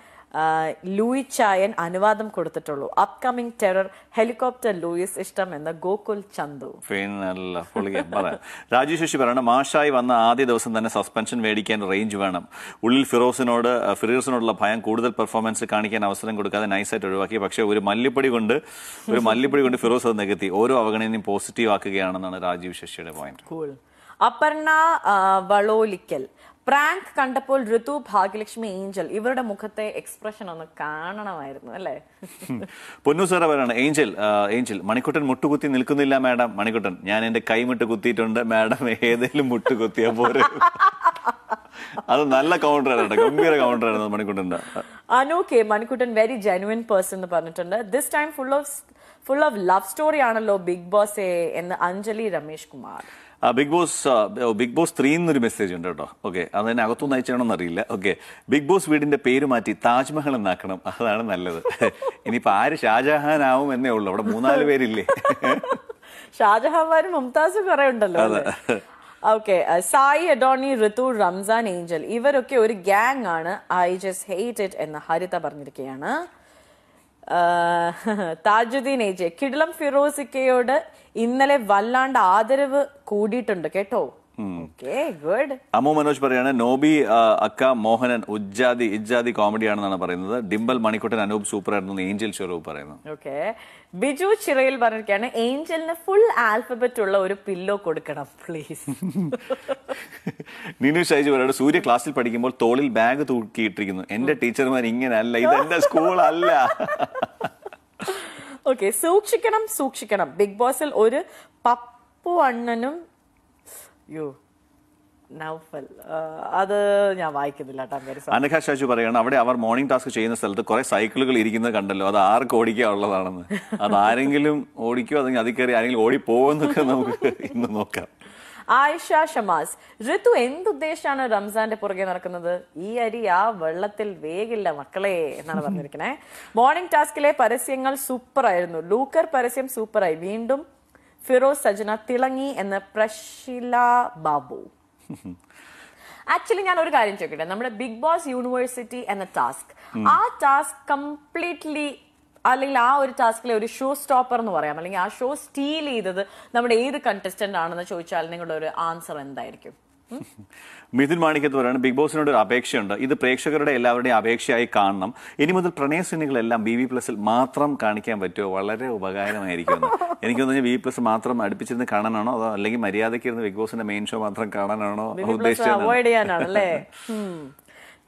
ലൂയി ചായൻ അനുവാദം കൊടുത്തിട്ടുള്ളൂ അപ്കമിംഗ് ടെറർ ഹെലികോപ്റ്റർ ലൂയിസ് ഇഷ്ടം എന്ന ഗോകുൽ ചന്തു രാജീവ് ശശി പറയണം മാഷായി വന്ന ആദ്യ ദിവസം തന്നെ സസ്പെൻഷൻ മേടിക്കാൻ റേഞ്ച് വേണം ഉള്ളിൽ ഫിറോസിനോട് ഫിറോസിനോടുള്ള ഭയം കൂടുതൽ പെർഫോമൻസ് കാണിക്കാൻ അവസരം കൊടുക്കാതെ നൈസായിട്ട് ഒഴിവാക്കി പക്ഷേ ഒരു മല്ലിപ്പടി കൊണ്ട് ഒരു മല്ലിപ്പടി കൊണ്ട് ഫിറോസ് അത് നികത്തി ഓരോ അവഗണനയും പോസിറ്റീവ് ആക്കുകയാണെന്നാണ് രാജീവ് ശശിയുടെ പോയിന്റ് അപർണ വളോലിക്കൽ പ്രാങ്ക് കണ്ടപ്പോൾ ഋതു ഭാഗ്യലക്ഷ്മി ഏഞ്ചൽ ഇവരുടെ മുഖത്തെ എക്സ്പ്രഷൻ ഒന്ന് കാണണമായിരുന്നു അല്ലേ പൊന്നു സാറ അവരാണ് ഏഞ്ചൽ ഏഞ്ചൽ മണിക്കുട്ടൻ മുട്ടുകുത്തി നിൽക്കുന്നില്ല മാഡം മണിക്കുട്ടൻ ഞാൻ എന്റെ കൈമുട്ട് കുത്തിയിട്ടുണ്ട് മാഡം ഏതെങ്കിലും മുട്ടുകുത്തിയാ പോലെ അത് നല്ല കൗണ്ടർ ആയിരുന്നു ഗംഭീര കൗണ്ടർ ആയിരുന്നു മണിക്കുട്ടൻ്റെ Anu K Manikuttan very genuine person എന്ന് പറഞ്ഞിട്ടുണ്ട് this time full of full of love story ആണല്ലോ ബിഗ് ബോസ് എന്ന് അഞ്ജലി രമേഷ് കുമാർ ബിഗ് ബോസ് ബിഗ് ബോസ് ത്രീ എന്നൊരു മെസ്സേജ് ഉണ്ട് കേട്ടോ ഓക്കെ അത് തന്നെ അകത്തുനിന്ന് അയച്ചാണോന്ന് അറിയില്ല ഓക്കെ ബിഗ് ബോസ് വീടിന്റെ പേര് മാറ്റി താജ്മഹൽ എന്നാക്കണം അതാണ് നല്ലത് ഇനിയിപ്പോ ആര് ഷാജഹാൻ ആവും എന്നേ ഉള്ളൂ അവിടെ മൂന്നാല് പേരില്ലേ ഷാജഹാൻമാരും മുംതാസും കുറെ ഉണ്ടല്ലോ ഓക്കെ സായി അഡോണി ഋതു റംസാൻ ഏഞ്ചൽ ഇവരൊക്കെ ഒരു ഗ്യാങ് ആണ് ഐ ജസ്റ്റ് ഹെയ്റ്റ് ഇറ്റ് എന്ന് ഹരിത പറഞ്ഞിരിക്കുകയാണ് താജുദ്ദീൻ എ ജെ കിടിലം ഫിറോസിക്കയോട് ഇന്നലെ വല്ലാണ്ട് ആദരവ് കൂടിയിട്ടുണ്ട് കേട്ടോ അമ്മു മനോജ് പറയാണ് നോബി അക്ക മോഹനൻ ഉജ്ജാതി ഇജ്ജാതി കോമഡിയാണെന്നാണ് പറയുന്നത് ഡിംബൽ മണിക്കുട്ടൻ അനൂപ് സൂപ്പറായിരുന്നു ഏഞ്ചൽ ഷൊറൂപ് പറയുന്നത് ഓക്കെ ബിജു ചിറയിൽ പറഞ്ഞിരിക്കുകയാണ് ഏഞ്ചലിന് ഫുൾ ആൽഫബറ്റ് ഉള്ള ഒരു പില്ലോ കൊടുക്കണം പ്ലീസ് *laughs* നിനു ഷൈജു പറയുന്നത് സൂര്യ ക്ലാസ്സിൽ പഠിക്കുമ്പോൾ തോളിൽ ബാഗ് തൂക്കിയിട്ടിരിക്കുന്നു എന്റെ ടീച്ചർമാർ ഇങ്ങനല്ല ഇത് എന്റെ സ്കൂളല്ല ഓക്കെ *laughs* സൂക്ഷിക്കണം സൂക്ഷിക്കണം ബിഗ് ബോസിൽ ഒരു പപ്പു അണ്ണനും യോ നൗഫൽ uh, അത് ഞാൻ വായിക്കുന്നില്ല അനഘ ഷാജു പറയണം അവിടെ അവർ മോർണിംഗ് ടാസ്ക് ചെയ്യുന്ന സ്ഥലത്ത് കുറെ സൈക്കിളുകൾ ഇരിക്കുന്നത് കണ്ടല്ലോ അത് ആർക്ക് ഓടിക്കാനുള്ളതാണെന്ന് അത് ആരെങ്കിലും ഓടിക്കോ അല്ലെങ്കിൽ അതിൽ കയറി ആരെങ്കിലും ഓടിപ്പോവെന്നൊക്കെ നമുക്ക് ഇന്ന് നോക്കാം ആയിഷ ഷമാസ് ഋതു എന്തുദ്ദേശാണ് റംസാന്റെ പുറകെ നടക്കുന്നത് ഈ അരി ആ വെള്ളത്തിൽ വേഗില്ല മക്കളെ എന്നാണ് പറഞ്ഞിരിക്കണേ മോർണിംഗ് ടാസ്കിലെ പരസ്യങ്ങൾ സൂപ്പർ ആയിരുന്നു ലൂക്കർ പരസ്യം സൂപ്പറായി വീണ്ടും ഫിറോസ് സജന തിളങ്ങി എന്ന് പ്രഷില ബാബു ആക്ച്വലി ഞാൻ ഒരു കാര്യം ചോദിക്കട്ടെ നമ്മുടെ ബിഗ് ബോസ് യൂണിവേഴ്സിറ്റി എന്ന ടാസ്ക് ആ ടാസ്ക് കംപ്ലീറ്റ്ലി അല്ലെങ്കിൽ ആ ഒരു ടാസ്കിലെ ഒരു ഷോ സ്റ്റോപ്പർ എന്ന് പറയാം അല്ലെങ്കിൽ ആ ഷോ സ്റ്റീൽ ചെയ്തത് നമ്മുടെ ഏത് കണ്ടസ്റ്റന്റ് ആണെന്ന് ചോദിച്ചാൽ നിങ്ങളുടെ ഒരു ആൻസർ എന്തായിരിക്കും മിഥുൻ മാണിക്കത്ത് പറയുന്നത് ബിഗ് ബോസിനോട് ഒരു അപേക്ഷയുണ്ട് ഇത് പ്രേക്ഷകരുടെ എല്ലാവരുടെയും അപേക്ഷയായി കാണണം ഇനി മുതൽ സിനിമകളെല്ലാം ബി വി പ്ലസിൽ മാത്രം കാണിക്കാൻ പറ്റുമോ വളരെ ഉപകാരമായിരിക്കും എനിക്ക് തോന്നുന്നു ബി പ്ലസ് മാത്രം അടുപ്പിച്ചിരുന്ന് കാണാനാണോ അതോ അല്ലെങ്കിൽ മര്യാദയ്ക്ക് ഇരുന്ന് ബിഗ് ബോസിന്റെ മെയിൻ ഷോ മാത്രം കാണാനാണോ ഉദ്ദേശിച്ചത്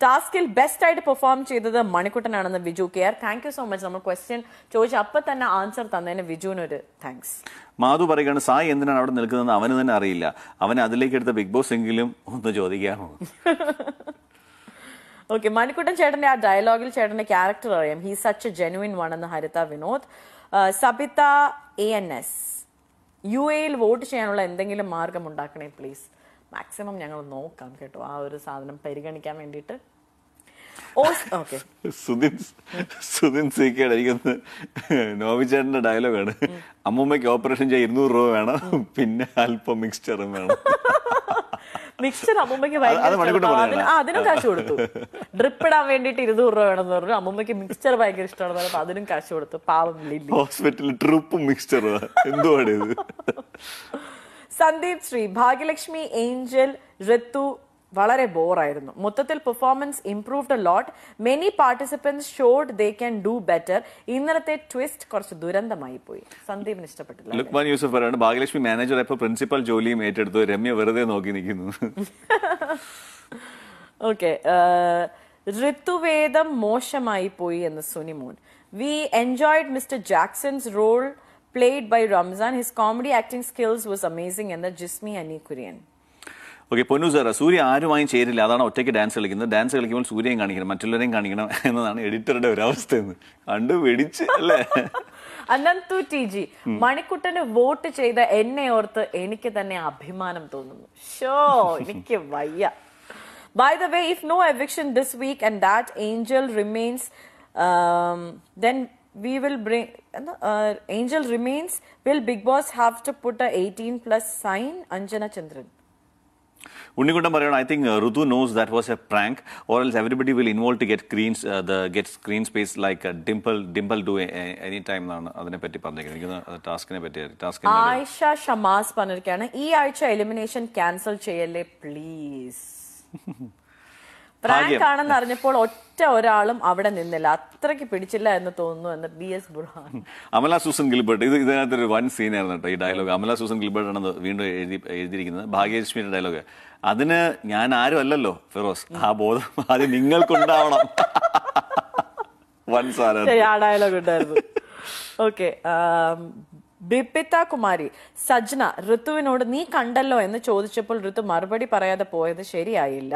ടാസ്കിൽ ബെസ്റ്റ് ആയിട്ട് പെർഫോം ചെയ്തത് മണിക്കുട്ടനാണെന്ന് Viju K R thank you so much നമ്മൾ ക്വസ്റ്റ്യൻ ചോദിച്ച അപ്പൊ തന്നെ ആൻസർ തന്നതിന് വിജുവിനൊരു താങ്ക്സ് മാധു പറയുകയാണ് സായി എന്തിനാണ് അവിടെ നിൽക്കുന്നതെന്ന് അവന് തന്നെ അറിയില്ല അവനെ അതിലേക്ക് എടുത്ത ബിഗ് ബോസ് എങ്കിലും ഒന്ന് ചോദിക്കാമോ ഓക്കെ *laughs* മണിക്കുട്ടൻ ചേട്ടന്റെ ആ ഡയലോഗിൽ ചേട്ടന്റെ ക്യാരക്ടർ അറിയാം he such a genuine one എന്ന് Haritha Vinod Sabitha A N S U എയിൽ വോട്ട് ചെയ്യാനുള്ള എന്തെങ്കിലും മാർഗം ഉണ്ടാക്കണേ പ്ലീസ് മാക്സിമം ഞങ്ങൾ നോക്കാം കേട്ടോ ആ ഒരു സാധനം പരിഗണിക്കാൻ വേണ്ടിയിട്ട് *laughs* സുധിൻ സുധിൻ സീക്കയുടെ എനിക്കൊന്ന് നോവിച്ചേട്ടന്റെ ഡയലോഗാണ് അമ്മൂമ്മയ്ക്ക് ഓപ്പറേഷൻ ചെയ്യാൻ ഇരുന്നൂറ് രൂപ വേണം പിന്നെ അല്പം മിക്സ്ചറും വേണം *laughs* മിക്സർ അമ്മൂമ്മയ്ക്ക് അതിനും കാശ് കൊടുത്തു ഡ്രിപ്പ് ഇടാൻ വേണ്ടിട്ട് ഇരുന്നൂറ് രൂപ എന്ന് പറഞ്ഞു അമ്മൂമ്മയ്ക്ക് മിക്സ്ചർ ഭയങ്കര ഇഷ്ടമാണ് പറഞ്ഞപ്പോ അതിനും കാശ് കൊടുത്തു പാവം ഹോസ്പിറ്റലിൽ ട്രിപ്പും മിക്സ്ചറും എന്തുവാണ് ഇത് *laughs* സന്ദീപ് ശ്രീ ഭാഗ്യലക്ഷ്മി ഏഞ്ചൽ ഋത്തു വളരെ ബോറായിരുന്നു മൊത്തത്തിൽ performance improved lot many participants showed they can do better ഇന്നലത്തെ ട്വിസ്റ്റ് കുറച്ച് ദുരന്തമായി പോയി സന്ദീപിന് ഇഷ്ടപ്പെട്ടില്ല ലുക്മാൻ യൂസഫ് പറയുന്നത് ഭാഗ്യലക്ഷ്മി മാനേജർ ഇപ്പോൾ പ്രിൻസിപ്പൽ ജോലിയും ഏറ്റെടുത്തു രമ്യ വെറുതെ നോക്കി നിൽക്കുന്നു ഓക്കെ *laughs* uh, ഋതുവേദം മോശമായി പോയി എന്ന് Sunimon we enjoyed mister Jackson's role played by Ramzan. His comedy acting skills was amazing എന്ന് ജിസ്മി ഹനി കുര്യൻ ഓക്കെ പൊന്നു സാർ സൂര്യ ആരുമായും ചേരില്ല അതാണ് ഒറ്റയ്ക്ക് ഡാൻസ് കളിക്കുന്നത് ഡാൻസ് കളിക്കുമ്പോൾ സൂര്യയും കാണിക്കണം മറ്റുള്ളവരെയും കാണിക്കണം എന്നതാണ് എഡിറ്ററുടെ ഒരു അവസ്ഥ എന്ന് കണ്ട് വെടിച്ച് അല്ലേ *laughs* അനന്തു ടി ജി മണിക്കുട്ടന് വോട്ട് ചെയ്ത എന്നെ ഓർത്ത് എനിക്ക് തന്നെ അഭിമാനം തോന്നുന്നു ഷോ എനിക്ക് വയ്യ by the way if no eviction this week and that Angel remains then we will bring uh, angel remains will big boss have to put a 18 plus sign anjana chandran Unnikutam Parayan, I think uh, Rutu knows that was a prank, or else everybody will involve to get screens, uh, the get screen space like uh, Dimple, Dimple do any time. അതിനെ പറ്റി പറഞ്ഞിരിക്കുന്നത് ടാസ്കിനെ പറ്റി task Ayisha Shamas പറഞ്ഞിരിക്കുകയാണ് ഈ ആഴ്ച elimination cancel ചെയ്യല്ലേ please prank ആണെന്ന് അറിഞ്ഞപ്പോൾ ഒറ്റ ഒരാളും അവിടെ നിന്നില്ല അത്രയ്ക്ക് പിടിച്ചില്ല എന്ന് തോന്നുന്നു എന്ന് B S Burhan Amala Susan Gilbert ഇത് ഇതിനകത്ത് ഒരു സീൻ ആയിരുന്നു കേട്ടോ ഈ ഡയലോഗ് അമല സൂസൻ ഗിൽബർട്ട് ആണ് വീണ്ടും എഴുതി എഴുതിയിരിക്കുന്നത് ഭാഗ്യലക്ഷ്മിയുടെ ഡയലോഗ് അതിന് ഞാൻ ആരും അല്ലല്ലോ ഫിറോസ് ആ ബോധം ആദ്യം നിങ്ങൾക്കുണ്ടാവണം വൻ ആ ഡയലോഗ് ഉണ്ടായിരുന്നു ഓക്കെ ബിപിത കുമാരി സജ്ന ഋതുവിനോട് നീ കണ്ടല്ലോ എന്ന് ചോദിച്ചപ്പോൾ ഋതു മറുപടി പറയാതെ പോയത് ശരിയായില്ല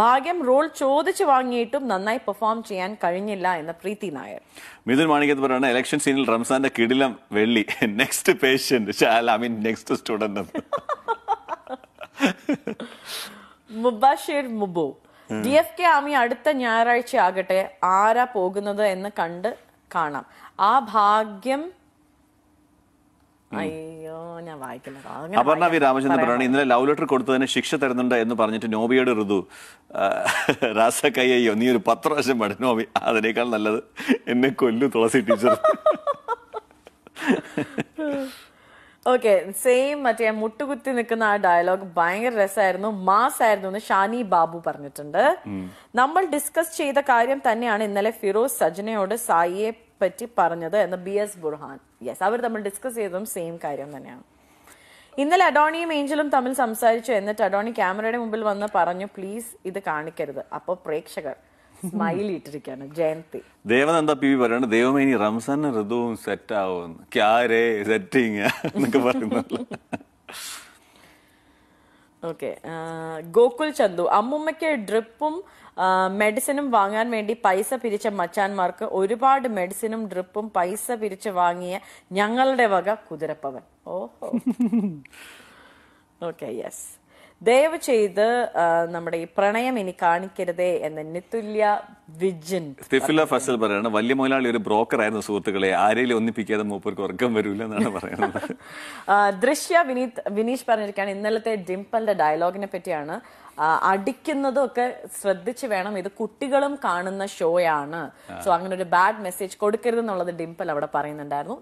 ഭാഗ്യം റോൾ ചോദിച്ചു വാങ്ങിയിട്ടും നന്നായി പെർഫോം ചെയ്യാൻ കഴിഞ്ഞില്ല എന്ന പ്രീതി നായർ മിഥുൻ മാണിക്കത്ത് പറയുന്നത് ഇലക്ഷൻ സീനിൽ റംസാന്റെ കിടിലം വെള്ളി next patient next student Mubashir Mubu D F K Aami അടുത്ത ഞായറാഴ്ച ആകട്ടെ ആരാ പോകുന്നത് എന്ന് കണ്ട് കാണാം ആ ഭാഗ്യം അയ്യോ അപർണ വി രാമചന്ദ്രൻ പറയുന്നത് ഇന്നലെ ലവ് ലെറ്റർ കൊടുത്തതിന് ശിക്ഷ തരുന്നുണ്ട് എന്ന് പറഞ്ഞിട്ട് നോബിയുടെ ഋതു കയ്യോ നീ ഒരു പത്ത് പ്രാവശ്യം പാടി നോബി അതിനേക്കാൾ നല്ലത് എന്നെ കൊല്ലു തുളസി ടീച്ചർ ഓക്കെ സെയിം മറ്റേ മുട്ടുകുത്തി നിൽക്കുന്ന ആ ഡയലോഗ് ഭയങ്കര രസമായിരുന്നു മാസ് ആയിരുന്നു എന്ന് ഷാനി ബാബു പറഞ്ഞിട്ടുണ്ട് നമ്മൾ ഡിസ്കസ് ചെയ്ത കാര്യം തന്നെയാണ് ഇന്നലെ ഫിറോസ് സജനയോട് സായിയെ പറ്റി പറഞ്ഞത് എന്ന് ബി എസ് ബുർഹാൻ യെസ് അവർ തമ്മിൽ ഡിസ്കസ് ചെയ്തതും സെയിം കാര്യം തന്നെയാണ് ഇന്നലെ അഡോണിയും ഏഞ്ചലും തമ്മിൽ സംസാരിച്ചു എന്നിട്ട് അഡോണി ക്യാമറയുടെ മുമ്പിൽ വന്ന് പറഞ്ഞു പ്ലീസ് ഇത് കാണിക്കരുത് അപ്പോൾ പ്രേക്ഷകർ സ്മൈൽ ഇട്ടിരിക്കുകയാണ് ജയന്തി ദേവനന്ദ പി വി പറയുന്നത് ദൈവമേനി റംസാൻ ഋതുവും സെറ്റ് ആവുമെന്ന് ക്യാരേ സെറ്റിങ് എന്നൊക്കെ പറയുന്നുള്ളു ഓക്കെ ഗോകുൽ ചന്തു അമ്മുമ്മയ്ക്ക് ഡ്രിപ്പും മെഡിസിനും വാങ്ങാൻ വേണ്ടി പൈസ പിരിച്ച മച്ചാന്മാർക്ക് ഒരുപാട് മെഡിസിനും ഡ്രിപ്പും പൈസ പിരിച്ച് വാങ്ങിയ ഞങ്ങളുടെ വക കുതിരപ്പവൻ ഓഹോ ഓക്കെ യെസ് ദയവ് ചെയ്ത് നമ്മുടെ ഈ പ്രണയം ഇനി കാണിക്കരുതേ എന്ന നിത്തുല്യ വിജിൻ ഫസൽ പറയാണ് വലിയ മുതലാളി ഒരു ബ്രോക്കർ ആയിരുന്നു സുഹൃത്തുക്കളെ ആരെയും ഒന്നിപ്പിക്കാതെ മൂപ്പർക്ക് ഉറക്കം വരില്ല എന്നാണ് പറയുന്നത് ദൃശ്യ വിനീത് വിനീഷ് പറഞ്ഞിരിക്കുകയാണ് ഇന്നലത്തെ ഡിംപിളിന്റെ ഡയലോഗിനെ പറ്റിയാണ് അടിക്കുന്നതും ഒക്കെ ശ്രദ്ധിച്ച് വേണം ഇത് കുട്ടികളും കാണുന്ന ഷോയാണ് സോ അങ്ങനെ ഒരു ബാഡ് മെസ്സേജ് കൊടുക്കരുത് എന്നുള്ളത് ഡിംപൽ അവിടെ പറയുന്നുണ്ടായിരുന്നു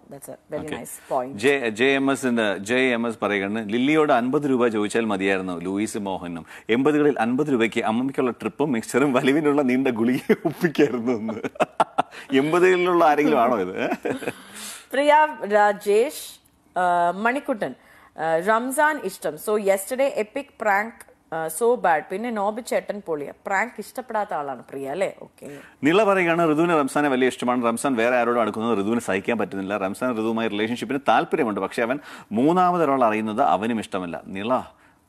very nice point J M S ലില്ലിയോട് അൻപത് രൂപ ചോദിച്ചാൽ മതിയായിരുന്നു ലൂയിസ് മോഹനും എൺപതുകളിൽ അൻപത് രൂപയ്ക്ക് അമ്മയ്ക്കുള്ള ട്രിപ്പും മിക്സറും വലിവിനുള്ള നീണ്ട ഗുളിയെ ഒപ്പിക്കായിരുന്നു എൺപതുകളിലുള്ള ആരെങ്കിലും ആണോ ഇത് പ്രിയ രാജേഷ് മണിക്കുട്ടൻ റംസാൻ ഇഷ്ടം so yesterday epic prank so bad പിന്നെ നോബി ചേട്ടൻ പൊളിയ പ്രാങ്ക് ഇഷ്ടപ്പെടാത്ത ആളാണ് പ്രിയ അല്ലേ ഓക്കെ നിള പറയുകയാണ് ഋതുവിന് റംസാനെ വലിയ ഇഷ്ടമാണ് റംസാൻ വേറെ ആരോടും അടുക്കുന്നത് ഋതുവിന് സഹിക്കാൻ പറ്റുന്നില്ല റംസാൻ ഋതുവുമായി റിലേഷൻഷിപ്പിന് താല്പര്യമുണ്ട് പക്ഷെ അവൻ മൂന്നാമതൊരാൾ അറിയുന്നത് അവനും ഇഷ്ടമല്ല നിള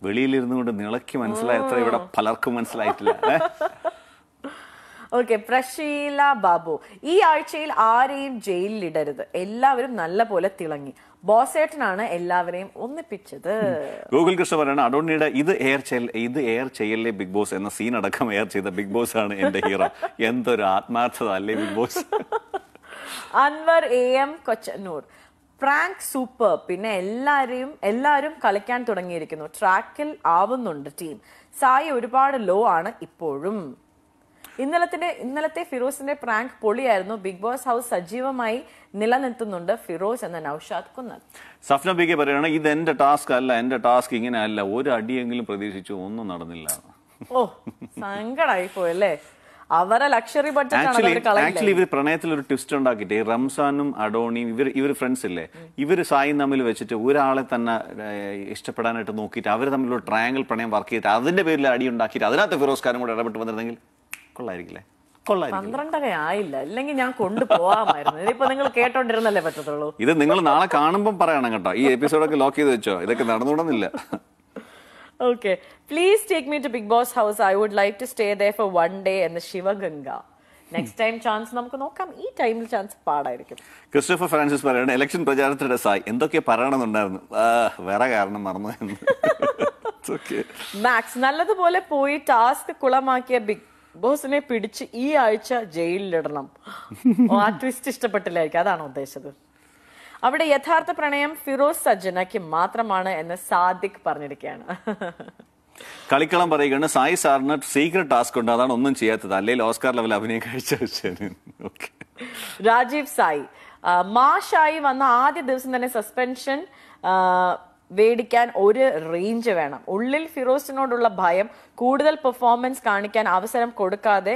വെളിയിലിരുന്നു കൊണ്ട് നിളയ്ക്ക് മനസ്സിലായത്ര ഇവിടെ പലർക്കും മനസ്സിലായിട്ടില്ല ഓക്കെ പ്രശീല ബാബു ഈ ആഴ്ചയിൽ ആരെയും ജയിലിലിടരുത് എല്ലാവരും നല്ല പോലെ തിളങ്ങി ബോസേട്ടനാണ് എല്ലാവരെയും ഒന്നിപ്പിച്ചത് ഗൂഗിൾ കൃഷ്ണ പറയാണ് അഡോണിയുടെ ഇത് എയർ ചെയ്യൽ ഇത് എയർ ചെയ്യല്ലേ ബിഗ് ബോസ് എന്ന സീൻ അടക്കം എയർ ചെയ്ത ബിഗ് ബോസ് ആണ് എന്റെ ഹീറോ എന്തൊരു ആത്മാർത്ഥത അല്ലേ Bigg Boss Anwar A M Kochannoor prank super പിന്നെ എല്ലാവരെയും എല്ലാവരും കളിക്കാൻ തുടങ്ങിയിരിക്കുന്നു ട്രാക്കിൽ ആവുന്നുണ്ട് ടീം സായി ഒരുപാട് ലോ ആണ് ഇപ്പോഴും ഇന്നലത്തിന്റെ ഇന്നലത്തെ ഫിറോസിന്റെ പ്രാങ്ക് പൊളിയായിരുന്നു ബിഗ് ബോസ് ഹൗസ് സജീവമായി നിലനിർത്തുന്നുണ്ട് ഫിറോസ് എന്ന നൌഷാദ് കുന്നത്ത് സഫ്ന ബിഗെ പറയുകയാണ് ഇത് എന്റെ ടാസ്ക് അല്ല എന്റെ ടാസ്ക് ഇങ്ങനെ അല്ല ഒരു അടിയെങ്കിലും പ്രതീക്ഷിച്ചു ഒന്നും നടന്നില്ല ഓ സങ്കടായി പോയല്ലേ അവരെ ലക്ഷറി ആക്ച്വലി ഇവർ പ്രണയത്തിൽ ഒരു ട്വിസ്റ്റ് ഉണ്ടാക്കിയിട്ട് റംസാനും അഡോണിയും ഇവർ ഇവർ ഫ്രണ്ട്സ് ഇല്ലേ ഇവർ സായി തമ്മിൽ വെച്ചിട്ട് ഒരാളെ തന്നെ ഇഷ്ടപ്പെടാനായിട്ട് നോക്കിയിട്ട് അവർ തമ്മിലുള്ള ട്രയാങ്കിൾ പ്രണയം വർക്ക് ചെയ്തിട്ട് അതിന്റെ പേരിൽ അടി ഉണ്ടാക്കിയിട്ട് അതിനകത്ത് ഫിറോസ്കാരും കൂടെ ഇടപെട്ട് വന്നിരുന്നെങ്കിൽ കൊള്ളായിരിക്കില്ലേ പന്ത്രണ്ടര ആയില്ല അല്ലെങ്കിൽ ഞാൻ കൊണ്ടുപോവാമായിരുന്നു ഇതിപ്പോ നിങ്ങൾ കേട്ടോണ്ടിരുന്നല്ലേ പറ്റത്തുള്ളൂ ഇത് നിങ്ങൾ നാളെ കാണുമ്പോൾ പറയണം കേട്ടോ ഈ എപ്പിസോഡൊക്കെ ലോക്ക് ചെയ്ത് വെച്ചോ ഇതൊക്കെ നടന്നുകൂടുന്നില്ല okay please take me to Bigg Boss house I would like to stay there for one day എന്ന ശിവഗംഗ നെക്സ്റ്റ് ടൈം ചാൻസ് നമുക്ക് നോക്കാം ഈ ടൈമിൽ ചാൻസ് പാടായിരിക്കും ക്രിസ്റ്റഫർ ഫ്രാൻസിസ് പറയുന്നത് ഇലക്ഷൻ പ്രചാരണത്തിനിടെ സായി എന്തൊക്കെ പറയണമെന്നുണ്ടായിരുന്നു വേറെ കാരണം മറന്നു മാക്സ് *laughs* നല്ലതുപോലെ പോയി ടാസ്ക് കുളമാക്കിയ ബിഗ് ബോസിനെ പിടിച്ച് ഈ ആഴ്ച ജയിലിലിടണം ആ ട്വിസ്റ്റ് ഇഷ്ടപ്പെട്ടില്ലായിരിക്കും അതാണ് ഉദ്ദേശിച്ചത് അവിടെ യഥാർത്ഥ പ്രണയം ഫിറോസ് സജ്ജനയ്ക്ക് മാത്രമാണ് എന്ന് സാദിഖ് പറഞ്ഞിരിക്കുകയാണ് കളിക്കളം പറയുകയാണ് സായി സാറിന് സീക്രട്ട് ടാസ്ക് ഉണ്ട് അതാണ് ഒന്നും ചെയ്യാത്തത് അല്ലെങ്കിൽ ഓസ്കാർ ലെവൽ അഭിനയം കഴിച്ച രാജീവ് സായി മാഷായി വന്ന ആദ്യ ദിവസം തന്നെ സസ്പെൻഷൻ വേടിക്കാൻ ഒരു റേഞ്ച് വേണം ഉള്ളിൽ ഫിറോസിനോടുള്ള ഭയം കൂടുതൽ പെർഫോമൻസ് കാണിക്കാൻ അവസരം കൊടുക്കാതെ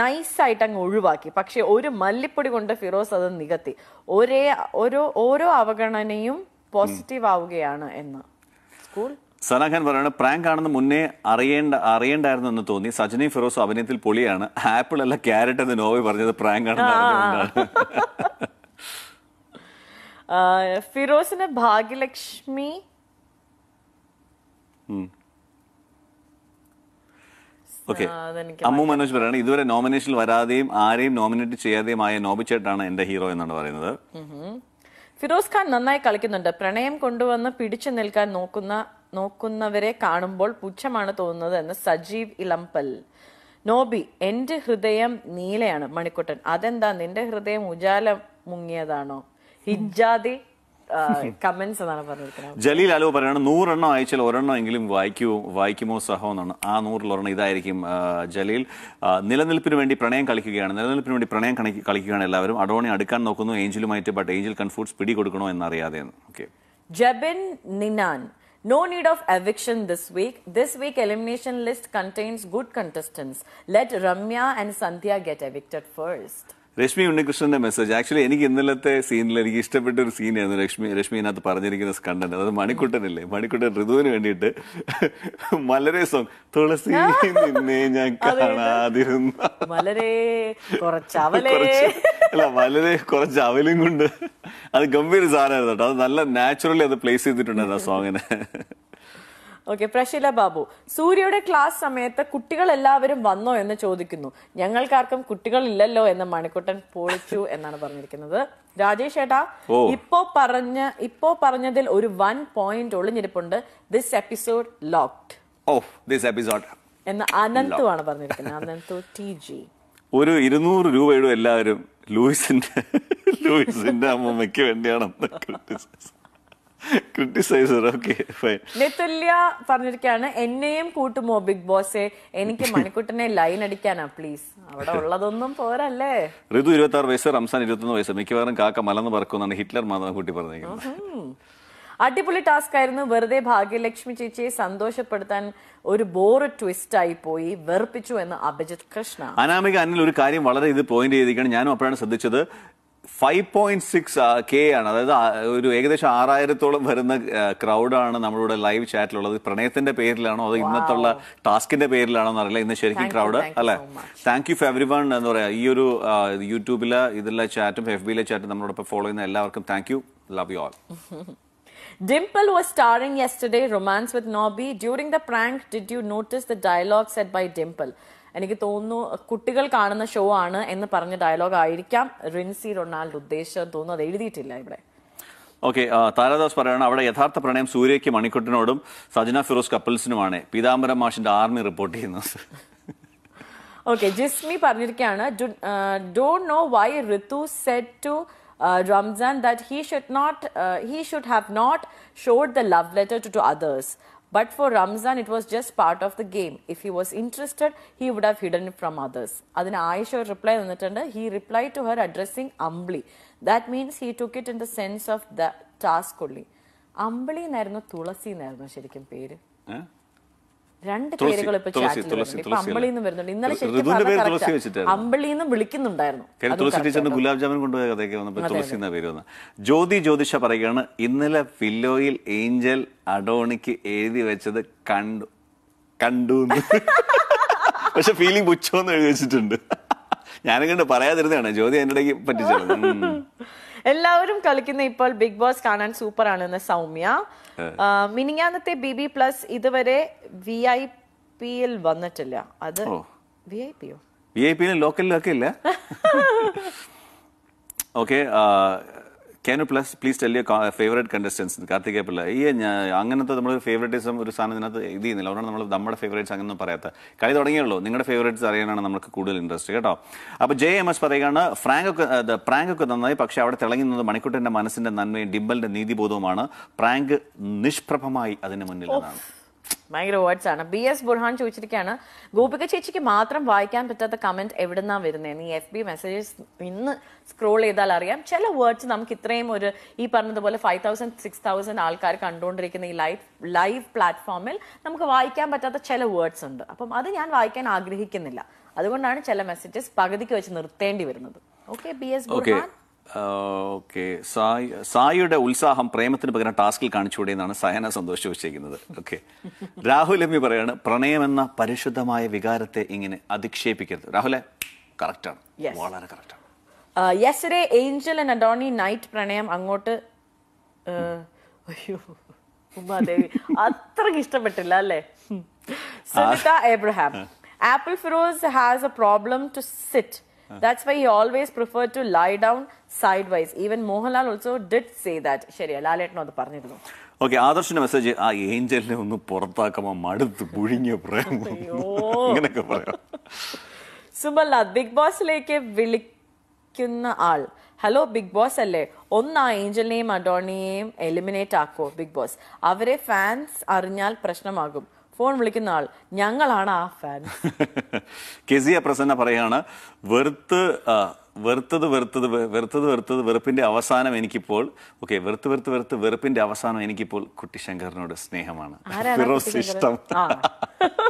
നൈസായിട്ട് അങ്ങ് ഒഴിവാക്കി പക്ഷെ ഒരു മല്ലിപ്പൊടി കൊണ്ട് ഫിറോസ് അത് നികത്തി ഒരേ ഓരോ ഓരോ അവഗണനയും പോസിറ്റീവ് ആവുകയാണ് എന്ന് സ്കൂൾ സനാഖാൻ പറയുന്നത് പ്രാങ്ക് ആണെന്ന് മുന്നേ അറിയേണ്ട അറിയേണ്ടായിരുന്നു എന്ന് തോന്നി സജനി ഫിറോസ് അഭിനയത്തിൽ പൊളിയാണ് ആപ്പിൾ അല്ല ക്യാരറ്റ് എന്ന് നോവി പറഞ്ഞത് പ്രാങ്ക് ആണെന്ന് *laughs* ഫിറോസിന് ഭാഗ്യലക്ഷ്മി ഓക്കെ അമ്മു മനോജ് പറയാണ് ഇതുവരെ നോമിനേഷനിൽ വരാതെയും ആരെയും നോമിനേറ്റ് ചെയ്യാതെയും ആയ നോബിച്ചേട്ടാണ് എന്റെ ഹീറോ എന്നാണ് പറയുന്നത് ഫിറോസ് ഖാൻ നന്നായി കളിക്കുന്നുണ്ട് പ്രണയം കൊണ്ടുവന്ന് പിടിച്ചു നിൽക്കാൻ നോക്കുന്ന നോക്കുന്നവരെ കാണുമ്പോൾ പുച്ഛമാണ് തോന്നുന്നത് എന്ന് സജീവ് ഇളമ്പൽ നോബി എന്റെ ഹൃദയം നീലയാണ് മണിക്കുട്ടൻ അതെന്താ നിന്റെ ഹൃദയം ഉജാല മുങ്ങിയതാണോ ഹിജാദി കമന്റ്സ് എന്നാണ് പറഞ്ഞിരിക്കുന്നത് *laughs* ജലീൽ അലോ പറയുന്നത് നൂറെണ്ണം അയച്ചാൽ ഒരെണ്ണം എങ്കിലും വായിക്കുമോ വായിക്കുമോ സഹോ എന്നാണ് ആ നൂറിലൊരെണ്ണം ഇതായിരിക്കും ജലീൽ നിലനിൽപ്പിന് വേണ്ടി പ്രണയം കളിക്കുകയാണ് നിലനിൽപ്പിന് വേണ്ടി പ്രണയം കളിക്കുകയാണ് എല്ലാവരും അഡോണി അടുക്കാൻ നോക്കുന്നു ഏഞ്ചലുമായിട്ട് ബട്ട് ഏഞ്ചൽ കൺഫ്യൂട്ട്സ് പിടി കൊടുക്കണോ എന്നറിയാതെ okay Jabin Ninan No need of eviction this week. This week elimination list contains good contestants. Let Ramya and Santhya get evicted first. Reshmi ഉണ്ണികൃഷ്ണന്റെ മെസ്സേജ് ആക്ച്വലി എനിക്ക് ഇന്നലത്തെ സീനിൽ എനിക്ക് ഇഷ്ടപ്പെട്ട ഒരു സീനായിരുന്നു രശ്മി രശ്മിനകത്ത് പറഞ്ഞിരിക്കുന്ന കണ്ടന്റ് അതായത് മണിക്കുട്ടനല്ലേ മണിക്കുട്ടൻ ഋതുവിന് വേണ്ടിയിട്ട് മലരെ സോങ് തുളസി നിന്നെ ഞാൻ *laughs* കാണാതിരുന്നു അല്ല വളരെ കുറച്ച് അവലും കൊണ്ട് അത് ഗംഭീര സാധനമായിരുന്നു കേട്ടോ അത് നല്ല നാച്ചുറലി അത് പ്ലേസ് ചെയ്തിട്ടുണ്ടായിരുന്നു ആ സോങ്ങിനെ ഓക്കെ പ്രശീല ബാബു സൂര്യയുടെ ക്ലാസ് സമയത്ത് കുട്ടികൾ എല്ലാവരും വന്നോ എന്ന് ചോദിക്കുന്നു ഞങ്ങൾക്കാർക്കും കുട്ടികളില്ലല്ലോ എന്ന് മണിക്കുട്ടൻ പൊളിച്ചു എന്നാണ് പറഞ്ഞിരിക്കുന്നത് രാജേഷ് ഏട്ടാ ഇപ്പോ പറഞ്ഞ ഇപ്പോ പറഞ്ഞതിൽ ഒരു വൺ പോയിന്റ് ഒളിഞ്ഞിരിപ്പുണ്ട് this episode locked or this episode എന്ന് അനന്തു ആണ് പറഞ്ഞിരിക്കുന്നത് അനന്തു ടി ജി ഒരു ഇരുന്നൂറ് രൂപയുടെ എല്ലാവരും ലൂയിസിന്റെ ലൂയിസിന്റെ അമ്മമ്മയ്ക്ക് വേണ്ടിയാണെന്ന് criticise *laughs* criticiser okay fine Nethulya പറഞ്ഞിരിക്കുകയാണ് എന്നെയും കൂട്ടുമോ ബിഗ് ബോസ് എനിക്ക് *laughs* മണിക്കുട്ടനെ ലൈൻ അടിക്കാനാ പ്ലീസ് അവിടെ ഉള്ളതൊന്നും പോരല്ലേ ഋതു ഇരുപത്തി ആറ് വയസ്സ് റംസാൻ ഇരുപത്തൊന്ന് വയസ്സ് മിക്കവാറും കാക്ക മലന്ന് പറക്കുമെന്നാണ് ഹിറ്റ്ലർ മാധവൻകുട്ടി പറഞ്ഞിരിക്കുന്നത് അടിപൊളി ടാസ്ക് ആയിരുന്നു വെറുതെ ഭാഗ്യലക്ഷ്മി ചേച്ചിയെ സന്തോഷപ്പെടുത്താൻ ഒരു ബോറ് ട്വിസ്റ്റ് ആയി പോയി വെറുപ്പിച്ചു എന്ന് അഭിജിത് കൃഷ്ണ അനാമിക അനിൽ ഒരു കാര്യം വളരെ ഇത് പോയിന്റ് ചെയ്തിരിക്കുകയാണ് ഞാനും അപ്പോഴാണ് ശ്രദ്ധിച്ചത് ഫൈവ് പോയിന്റ് സിക്സ് കെ ആണ് അതായത് ഒരു ഏകദേശം ആറായിരത്തോളം വരുന്ന ക്രൗഡാണ് നമ്മളിവിടെ ലൈവ് ചാറ്റിലുള്ളത് പ്രണയത്തിന്റെ പേരിലാണോ അതോ ഇന്നത്തുള്ള ടാസ്കിന്റെ പേരിലാണോ എന്നറിയില്ല ഇന്ന് ശരിക്കും ക്രൗഡ് അല്ലെ thank you for everyone എന്ന് പറയാം ഈ ഒരു യൂട്യൂബിലെ ഇതിലെ ചാറ്റും എഫ് ബിയിലെ ചാറ്റും നമ്മളോടൊപ്പം ഫോളോ ചെയ്യുന്ന എല്ലാവർക്കും thank you love you all Dimple was starring yesterday, Romance with Nobby. During the prank, did you notice the dialogue said by Dimple? എനിക്ക് തോന്നുന്നു കുട്ടികൾ കാണുന്ന ഷോ ആണ് എന്ന് പറഞ്ഞ ഡയലോഗ് ആയിരിക്കാം റിൻസി റൊണാൾഡ് ഉദ്ദേശം തോന്നുന്നു അത് എഴുതിയിട്ടില്ല ഇവിടെ ഓക്കെ താരാദാസ് പറയുകയാണ് അവിടെ യഥാർത്ഥ പ്രണയം സൂര്യയ്ക്ക് മണിക്കുട്ടനോടും സജന ഫിറോസ് കപ്പിൾസിനുമാണ് പീതാംബരം മാഷിന്റെ ആർമി റിപ്പോർട്ട് ചെയ്യുന്നത് ഓക്കെ ജിസ്മി പറഞ്ഞിരിക്കുകയാണ് don't know why Rithu set to Ramzan that he should not he should have not showed the love letter to to others But for Ramzan, it was just part of the game. If he was interested, he would have hidden it from others. അതിന് ആയിഷ ഒരു reply തന്നിട്ടുണ്ട് he reply to her addressing Ambili that means he took it in the sense of the task only Ambili എന്നായിരുന്നു തുളസി എന്നായിരുന്നു ശരിക്കും പേര് രണ്ട് പേരുകൾ ഇപ്പൊ അമ്പളിയിൽ വരുന്നുണ്ട് ഇന്നലെ ശരിക്കും അമ്പളിയിൽ വിളിക്കുന്നുണ്ടായിരുന്നു തുളസി ടീച്ചറിന് ഗുലാബ് ജാമുൻ കൊണ്ടുപോയ കഥയൊക്കെ വന്നപ്പോൾ തുളസി എന്ന പേര് വന്ന ജ്യോതി ജ്യോതിഷ പറയുകയാണ് ഇന്നലെ ഫില്ലോയിൽ ഏഞ്ചൽ അഡോണിക്ക് എഴുതി വെച്ചത് കണ്ടു കണ്ടു പക്ഷെ ഫീലിംഗ് പുച്ഛമെന്ന് എഴുതി വെച്ചിട്ടുണ്ട് *laughs* ഞാനും കണ്ട് പറയാതിരുന്നതാണ് ജ്യോതി എൻ്റെ ഇടയ്ക്ക് എല്ലാവരും കളിക്കുന്ന ഇപ്പോൾ ബിഗ് ബോസ് കാണാൻ സൂപ്പർ ആണെന്ന് സൗമ്യ മിനിങ്ങാനത്തെ ബി ബി പ്ലസ് ഇതുവരെ വി ഐ പിയിൽ വന്നിട്ടില്ല അത് വി ഐ പിയോ വി ഐ പിയിലും ലോക്കലിലൊക്കെ ഇല്ല okay *laughs* can you plus please tell you favourite contestants Karthika Pillai ഈ അങ്ങനത്തെ നമ്മൾ ഫേവറേറ്റിസം ഒരു സാധനം ഇതിനകത്ത് ഇത് ചെയ്യുന്നില്ല അതുകൊണ്ട് നമ്മൾ നമ്മുടെ ഫേവറേറ്റ്സ് അങ്ങനൊന്നും പറയാത്ത കളി തുടങ്ങിയുള്ളൂ നിങ്ങളുടെ ഫേവറേറ്റ്സ് അറിയാനാണ് നമുക്ക് കൂടുതൽ ഇൻട്രസ്റ്റ് കേട്ടോ അപ്പോൾ ജെ എം എസ് പറയുകയാണ് ഫ്രാങ്ക് ഒക്കെ ഫ്രാങ്ക് ഒക്കെ നന്നായി പക്ഷേ അവിടെ തിളങ്ങുന്നത് മണിക്കുട്ടൻ്റെ മനസ്സിൻ്റെ നന്മയും ഡിംബലിൻ്റെ നീതിബോധവുമാണ് ഫ്രാങ്ക് നിഷ്പ്രഭമായി അതിന് മുന്നിൽ നിന്നാണ് ഭയങ്കര വേർഡ്സ് ആണ് ബി എസ് ബുർഹാൻ ചോദിച്ചിരിക്കുകയാണ് ഗോപിക ചേച്ചിക്ക് മാത്രം വായിക്കാൻ പറ്റാത്ത കമന്റ് എവിടുന്നാ വരുന്നത് നീ എഫ് ബി മെസ്സേജസ് ഇന്ന് സ്ക്രോൾ ചെയ്താൽ അറിയാം ചില വേർഡ്സ് നമുക്ക് ഇത്രയും ഒരു ഈ പറഞ്ഞതുപോലെ ഫൈവ് തൗസൻഡ് സിക്സ് തൗസൻഡ് ആൾക്കാർ കണ്ടുകൊണ്ടിരിക്കുന്ന ഈ ലൈവ് ലൈവ് പ്ലാറ്റ്ഫോമിൽ നമുക്ക് വായിക്കാൻ പറ്റാത്ത ചില വേർഡ്സ് ഉണ്ട് അപ്പം അത് ഞാൻ വായിക്കാൻ ആഗ്രഹിക്കുന്നില്ല അതുകൊണ്ടാണ് ചില മെസ്സേജസ് പകുതിക്ക് വെച്ച് നിർത്തേണ്ടി വരുന്നത് okay B S Burhan okay Sai സായിയുടെ ഉത്സാഹം പ്രേമത്തിന് പകരം ടാസ്കിൽ കാണിച്ചുകൂടെ എന്നാണ് സഹന സന്തോഷിച്ചു ചോദിച്ചിരിക്കുന്നത് ഓക്കെ രാഹുൽ എമ്മി പറയാണ് പ്രണയം എന്ന പരിശുദ്ധമായ വികാരത്തെ ഇങ്ങനെ അധിക്ഷേപിക്കരുത് രാഹുലെ കറക്റ്റാണ് വളരെ കറക്റ്റാണ് yesterday Angel and Adoni night പ്രണയം അങ്ങോട്ട് അയ്യോ ഉമാദേവി അത്രക്ക് ഇഷ്ടപ്പെട്ടില്ല അല്ലേ Sunitha Abraham apple Firoz has a problem to sit that's why he always prefer to lie down side wise even Mohanlal also did say that ശരിയാ ലാലേട്ടനോ അത് പറഞ്ഞിരുന്നു ഓക്കെ ആദർശിന്റെ മെസ്സേജ് ആ ഏഞ്ചലിനെ ഒന്ന് പുറത്താക്കുമ്പോൾ മടുത്ത് പുഴുങ്ങിയ പ്രേമം അങ്ങനെയൊക്കെ പറയാം സുബല്ല ബിഗ് ബോസിലേക്ക് വിളിക്കുന്ന ആൾ ഹലോ ബിഗ് ബോസ് അല്ലേ ഒന്ന് ആ ഏഞ്ചലിനെയും അഡോണിയെയും എലിമിനേറ്റ് ആക്കുമോ ബിഗ് ബോസ് അവരെ ഫാൻസ് അറിഞ്ഞാൽ പ്രശ്നമാകും ഫോൺ വിളിക്കുന്ന ആൾ ഞങ്ങളാണ് ആ ഫാൻ *laughs* കെസിയ പ്രസന്ന പറയാണ് വെറുത്ത് വെറുത്തത് വെറുത്തത് വെറുത്തത് വെറുത്തത് വെറുപ്പിന്റെ അവസാനം എനിക്കിപ്പോൾ ഓക്കെ വെറുത്ത് വെറുത്ത് വെറുത്ത് വെറുപ്പിന്റെ അവസാനം എനിക്കിപ്പോൾ കുട്ടി ശങ്കറിനോട് സ്നേഹമാണ് ഇഷ്ടം *laughs*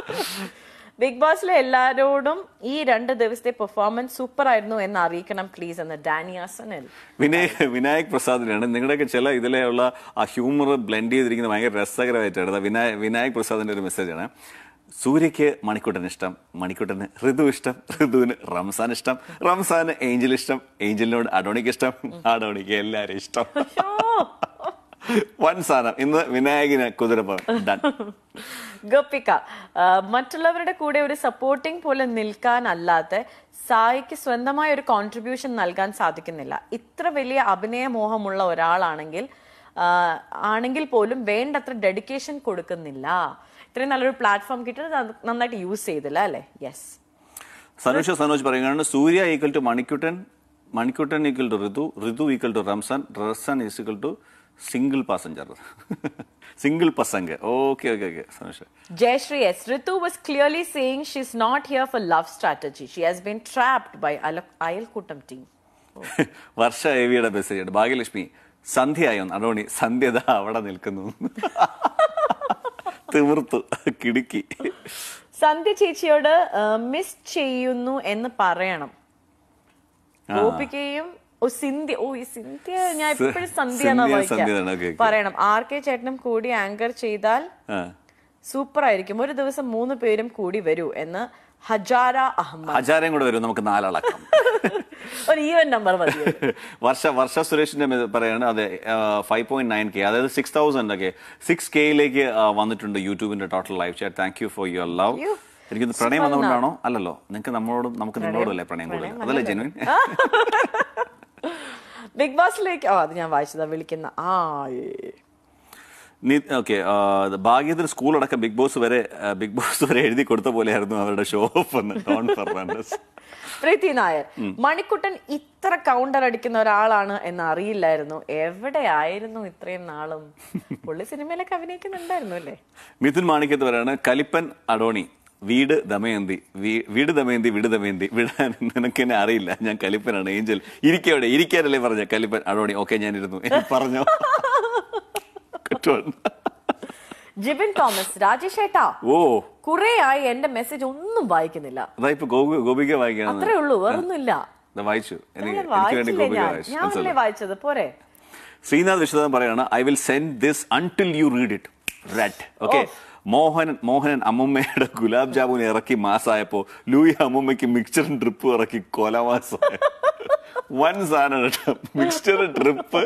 ബിഗ് ബോസിലെ എല്ലാരോടും ഈ രണ്ട് ദിവസത്തെ പെർഫോമൻസ് സൂപ്പർ ആയിരുന്നു എന്ന് അറിയിക്കണം പ്ലീസ് എന്ന് ഡാനിയാസനിൽ വിനയ് വിനായക് പ്രസാദിനാണ് നിങ്ങളുടെയൊക്കെ ചില ഇതിലെയുള്ള ആ ഹ്യൂമർ ബ്ലെൻഡ് ചെയ്തിരിക്കുന്നത് ഭയങ്കര രസകരമായിട്ടാണ് വിനായ വിനായക് പ്രസാദിന്റെ ഒരു മെസ്സേജാണ് സൂര്യയ്ക്ക് മണിക്കുട്ടൻ ഇഷ്ടം മണിക്കുട്ടന് ഋതു ഇഷ്ടം ഋതുവിന് റംസാൻ ഇഷ്ടം റംസാന് ഏഞ്ചൽ ഇഷ്ടം ഏഞ്ചലിനോട് അഡോണിക്ക് ഇഷ്ടം അഡോണിക്ക് എല്ലാരും ഇഷ്ടം *laughs* വൻ സാധനം ഇന്ന് വിനായകന് കുതിരപ്പം ഡൺ *laughs* ഗപ്പിക്ക മറ്റുള്ളവരുടെ കൂടെ ഒരു സപ്പോർട്ടിംഗ് പോലെ നിൽക്കാനല്ലാതെ സായിക്ക് സ്വന്തമായ ഒരു കോൺട്രിബ്യൂഷൻ നൽകാൻ സാധിക്കുന്നില്ല ഇത്ര വലിയ അഭിനയ മോഹമുള്ള ഒരാളാണെങ്കിൽ ആണെങ്കിൽ പോലും വേണ്ടത്ര ഡെഡിക്കേഷൻ കൊടുക്കുന്നില്ല ഇത്രയും നല്ലൊരു പ്ലാറ്റ്ഫോം കിട്ടിയത് നന്നായിട്ട് യൂസ് ചെയ്തില്ല അല്ലേ യെസ് സനോജ് സനോജ് പറയുകയാണ് Surya equal to Manikuttan Manikuttan equal to Rithu Rithu equal to Ramzan Ramzan is equal to single passenger single passenger okay okay okay Jayasree S Rithu was clearly clearly saying she's not here for love strategy She has been trapped by Ayalkoottam team. Varsha എവിയുടെ message Bhagyalakshmi സന്ധ്യയായോ അതോണി സന്ധ്യത അവിടെ നിൽക്കുന്നു *laughs* തീർത്തു കിടുക്കി സന്ധ്യ ചേച്ചിയോട് miss ചെയ്യുന്നു എന്ന് പറയണം ഗോപിക്കയും ഓ സിന്ധ്യ ഓ ഈ സിന്ധ്യ ഞാൻ എപ്പോഴുയും പറയണം ആർ കെ ചേട്ടനും കൂടി ആങ്കർ ചെയ്താൽ സൂപ്പർ ആയിരിക്കും ഒരു ദിവസം മൂന്ന് പേരും കൂടി വരൂ എന്ന് ഹജാര അഹമ്മദ് ഹജാരയും കൂടെ വരും നമുക്ക് നാലളക്കം *laughs* ഒരു ഈവൻ നമ്പർ മതി വർഷ വർഷ സുരേഷിന്റെ പറയാണ് അതെ ഫൈവ് പോയിന്റ് നയൻ കെ അതായത് സിക്സ് തൗസൻഡ് ഒക്കെ സിക്സ് കെയിലേക്ക് വന്നിട്ടുണ്ട് യൂട്യൂബിന്റെ total live chat thank you for your love എനിക്ക് പ്രണയം വന്നുകൊണ്ടാണോ അല്ലല്ലോ നിങ്ങൾക്ക് നമ്മളോടും നമുക്ക് നിങ്ങളോടും അല്ലേ പ്രണയം കൂടുതൽ അതല്ലേ ജനുവിൻ *laughs* ബിഗ് ബോസിലേക്ക് ഓ അത് ഞാൻ വായിച്ചതാ വിളിക്കുന്ന ആൾ ഓക്കെ ഭാഗ്യത്തിന് സ്കൂൾ അടക്കം ബിഗ് ബോസ് വരെ ബിഗ് ബോസ് വരെ എഴുതി കൊടുത്ത പോലെയായിരുന്നു അവരുടെ ഷോ ഓഫ് എന്ന് പ്രീതി നായർ മണിക്കുട്ടൻ ഇത്ര കൗണ്ടർ അടിക്കുന്ന ഒരാളാണ് എന്ന് അറിയില്ലായിരുന്നു എവിടെയായിരുന്നു ഇത്രയും നാളും പുള്ളി സിനിമയിലൊക്കെ അഭിനയിക്കുന്നുണ്ടായിരുന്നു അല്ലേ മിഥുൻ മാണിക്കത്ത് പറയാണ് കലിപ്പൻ അഡോണി വീട് ദമയന്തി വീട് ദമയന്തി വീട് ദമയന്തി വിടാൻ നിനക്ക് എന്നെ അറിയില്ല ഞാൻ കലിപ്പനാണ് ഏഞ്ചൽ ഇരിക്കവിടെ ഇരിക്കാനല്ലേ പറഞ്ഞ കലിപ്പൻ അടോണി ഓക്കെ ഞാനിരുന്നു പറഞ്ഞോ ജിബിൻ തോമസ് രാജേഷ് ഏട്ടാ ഓ കുറെ ആയി എന്റെ മെസ്സേജ് ഒന്നും വായിക്കുന്നില്ല അതാ ഇപ്പൊ ഗോപിക വായിക്കാൻ അത്രേ ഉള്ളൂ വേറൊന്നുമില്ല വായിച്ചു ഞാൻ വായിച്ചത് പോരെ ശ്രീനാഥ് വിശദം പറയാണ് I will send this until you read it red okay Mohanan Mohanan അമ്മമ്മയുടെ ഗുലാബ് ജാമുൻ ഇറക്കി മാസായപ്പോ ലൂയി അമ്മമ്മയ്ക്ക് മിക്സറും ട്രിപ്പ് ഇറക്കി കൊലവാസ വൻ സാധനം മിക്സ്ചർ ട്രിപ്പ്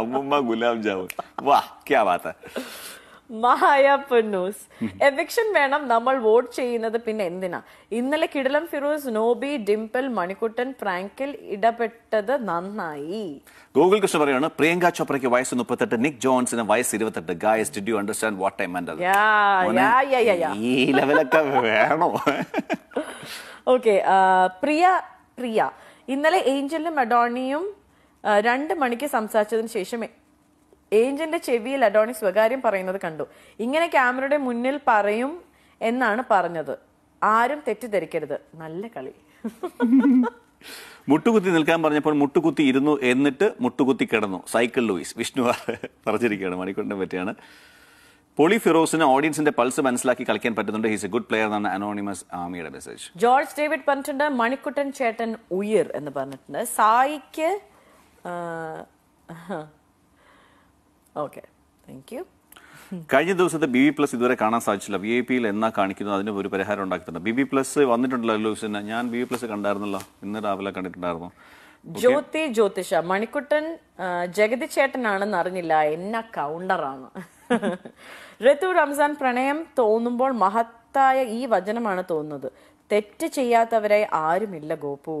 അമ്മമ്മ ഗുലാബ് ജാമുൻ വാ ക്യാ ബാത്ത മഹായ എവിക്ഷൻ വേണം നമ്മൾ വോട്ട് ചെയ്യുന്നത് പിന്നെ എന്തിനാ ഇന്നലെ കിടലം ഫിറോസ് നോബി ഡിംപിൾ മണിക്കുട്ടൻ പ്രാങ്കിൽ ഇടപെട്ടത് നന്നായി ഗൂഗിൾ കൃഷ്ണ പറയാണ് പ്രിയങ്ക ചോപ്രയ്ക്ക് വയസ്സ് മുപ്പത്തെട്ട് നിക് ജോൺസിന് വയസ്സ് ഇരുപത്തെട്ട് guys did you understand what time ഈ ലെവലൊക്കെ വേണോ ഓക്കെ പ്രിയ പ്രിയ ഇന്നലെ ഏഞ്ചലിനും അഡോണിയും രണ്ട് മണിക്ക് സംസാരിച്ചതിന് ശേഷം ഏഞ്ചന്റെ ചെവിയിൽ അഡോണിസ് സ്വകാര്യം പറയുന്നത് കണ്ടു ഇങ്ങനെ ക്യാമറയുടെ മുന്നിൽ പറയും എന്നാണ് പറഞ്ഞത് ആരും തെറ്റിദ്ധരിക്കരുത് നല്ല കളി മുട്ടുകുത്തി നിൽക്കാൻ പറഞ്ഞപ്പോൾ മുട്ടുകുത്തി ഇരുന്നു എന്നിട്ട് മുട്ടുകുത്തി കിടന്നു സൈക്കിൾ ലൂയിസ് വിഷ്ണു പറഞ്ഞിരിക്കുകയാണ് മണിക്കൂറിനെ പറ്റിയാണ് പൊളി ഫിറോസിന് ഓഡിയൻസിന്റെ പൾസ് മനസ്സിലാക്കി കളിക്കാൻ പറ്റുന്നുണ്ട് ഹിസ് എ ഗുഡ് പ്ലെയർ എന്നാണ് അനോണിമസ് ആമിയുടെ മെസ്സേജ് ജോർജ് ഡേവിഡ് പറഞ്ഞിട്ടുണ്ട് മണിക്കുട്ടൻ ചേട്ടൻ ഉയർ എന്ന് പറഞ്ഞിട്ടുണ്ട് സായിക്ക് ഓക്കെ താങ്ക് യു കഴിഞ്ഞ ദിവസത്തെ ബി ബി പ്ലസ് ഇതുവരെ കാണാൻ സാധിച്ചില്ല വി ഐ പിയിൽ എന്നാ കാണിക്കുന്നു അതിന് ഒരു പരിഹാരം ഉണ്ടാക്കിയിട്ടുണ്ട് ബി ബി പ്ലസ് വന്നിട്ടുണ്ടല്ലോ ലൂസിന് ഞാൻ ബി ബി പ്ലസ് കണ്ടായിരുന്നല്ലോ ഇന്ന് രാവിലെ കണ്ടിട്ടുണ്ടായിരുന്നു ജ്യോതി ജ്യോതിഷ മണിക്കുട്ടൻ ജഗതി ചേട്ടനാണെന്ന് അറിഞ്ഞില്ല എന്ന കൗണ്ടറാണ് ഋതു റംസാൻ പ്രണയം തോന്നുമ്പോൾ മഹത്തായ ഈ വചനമാണ് തോന്നുന്നത് തെറ്റ് ചെയ്യാത്തവരെ ആരുമില്ല ഗോപു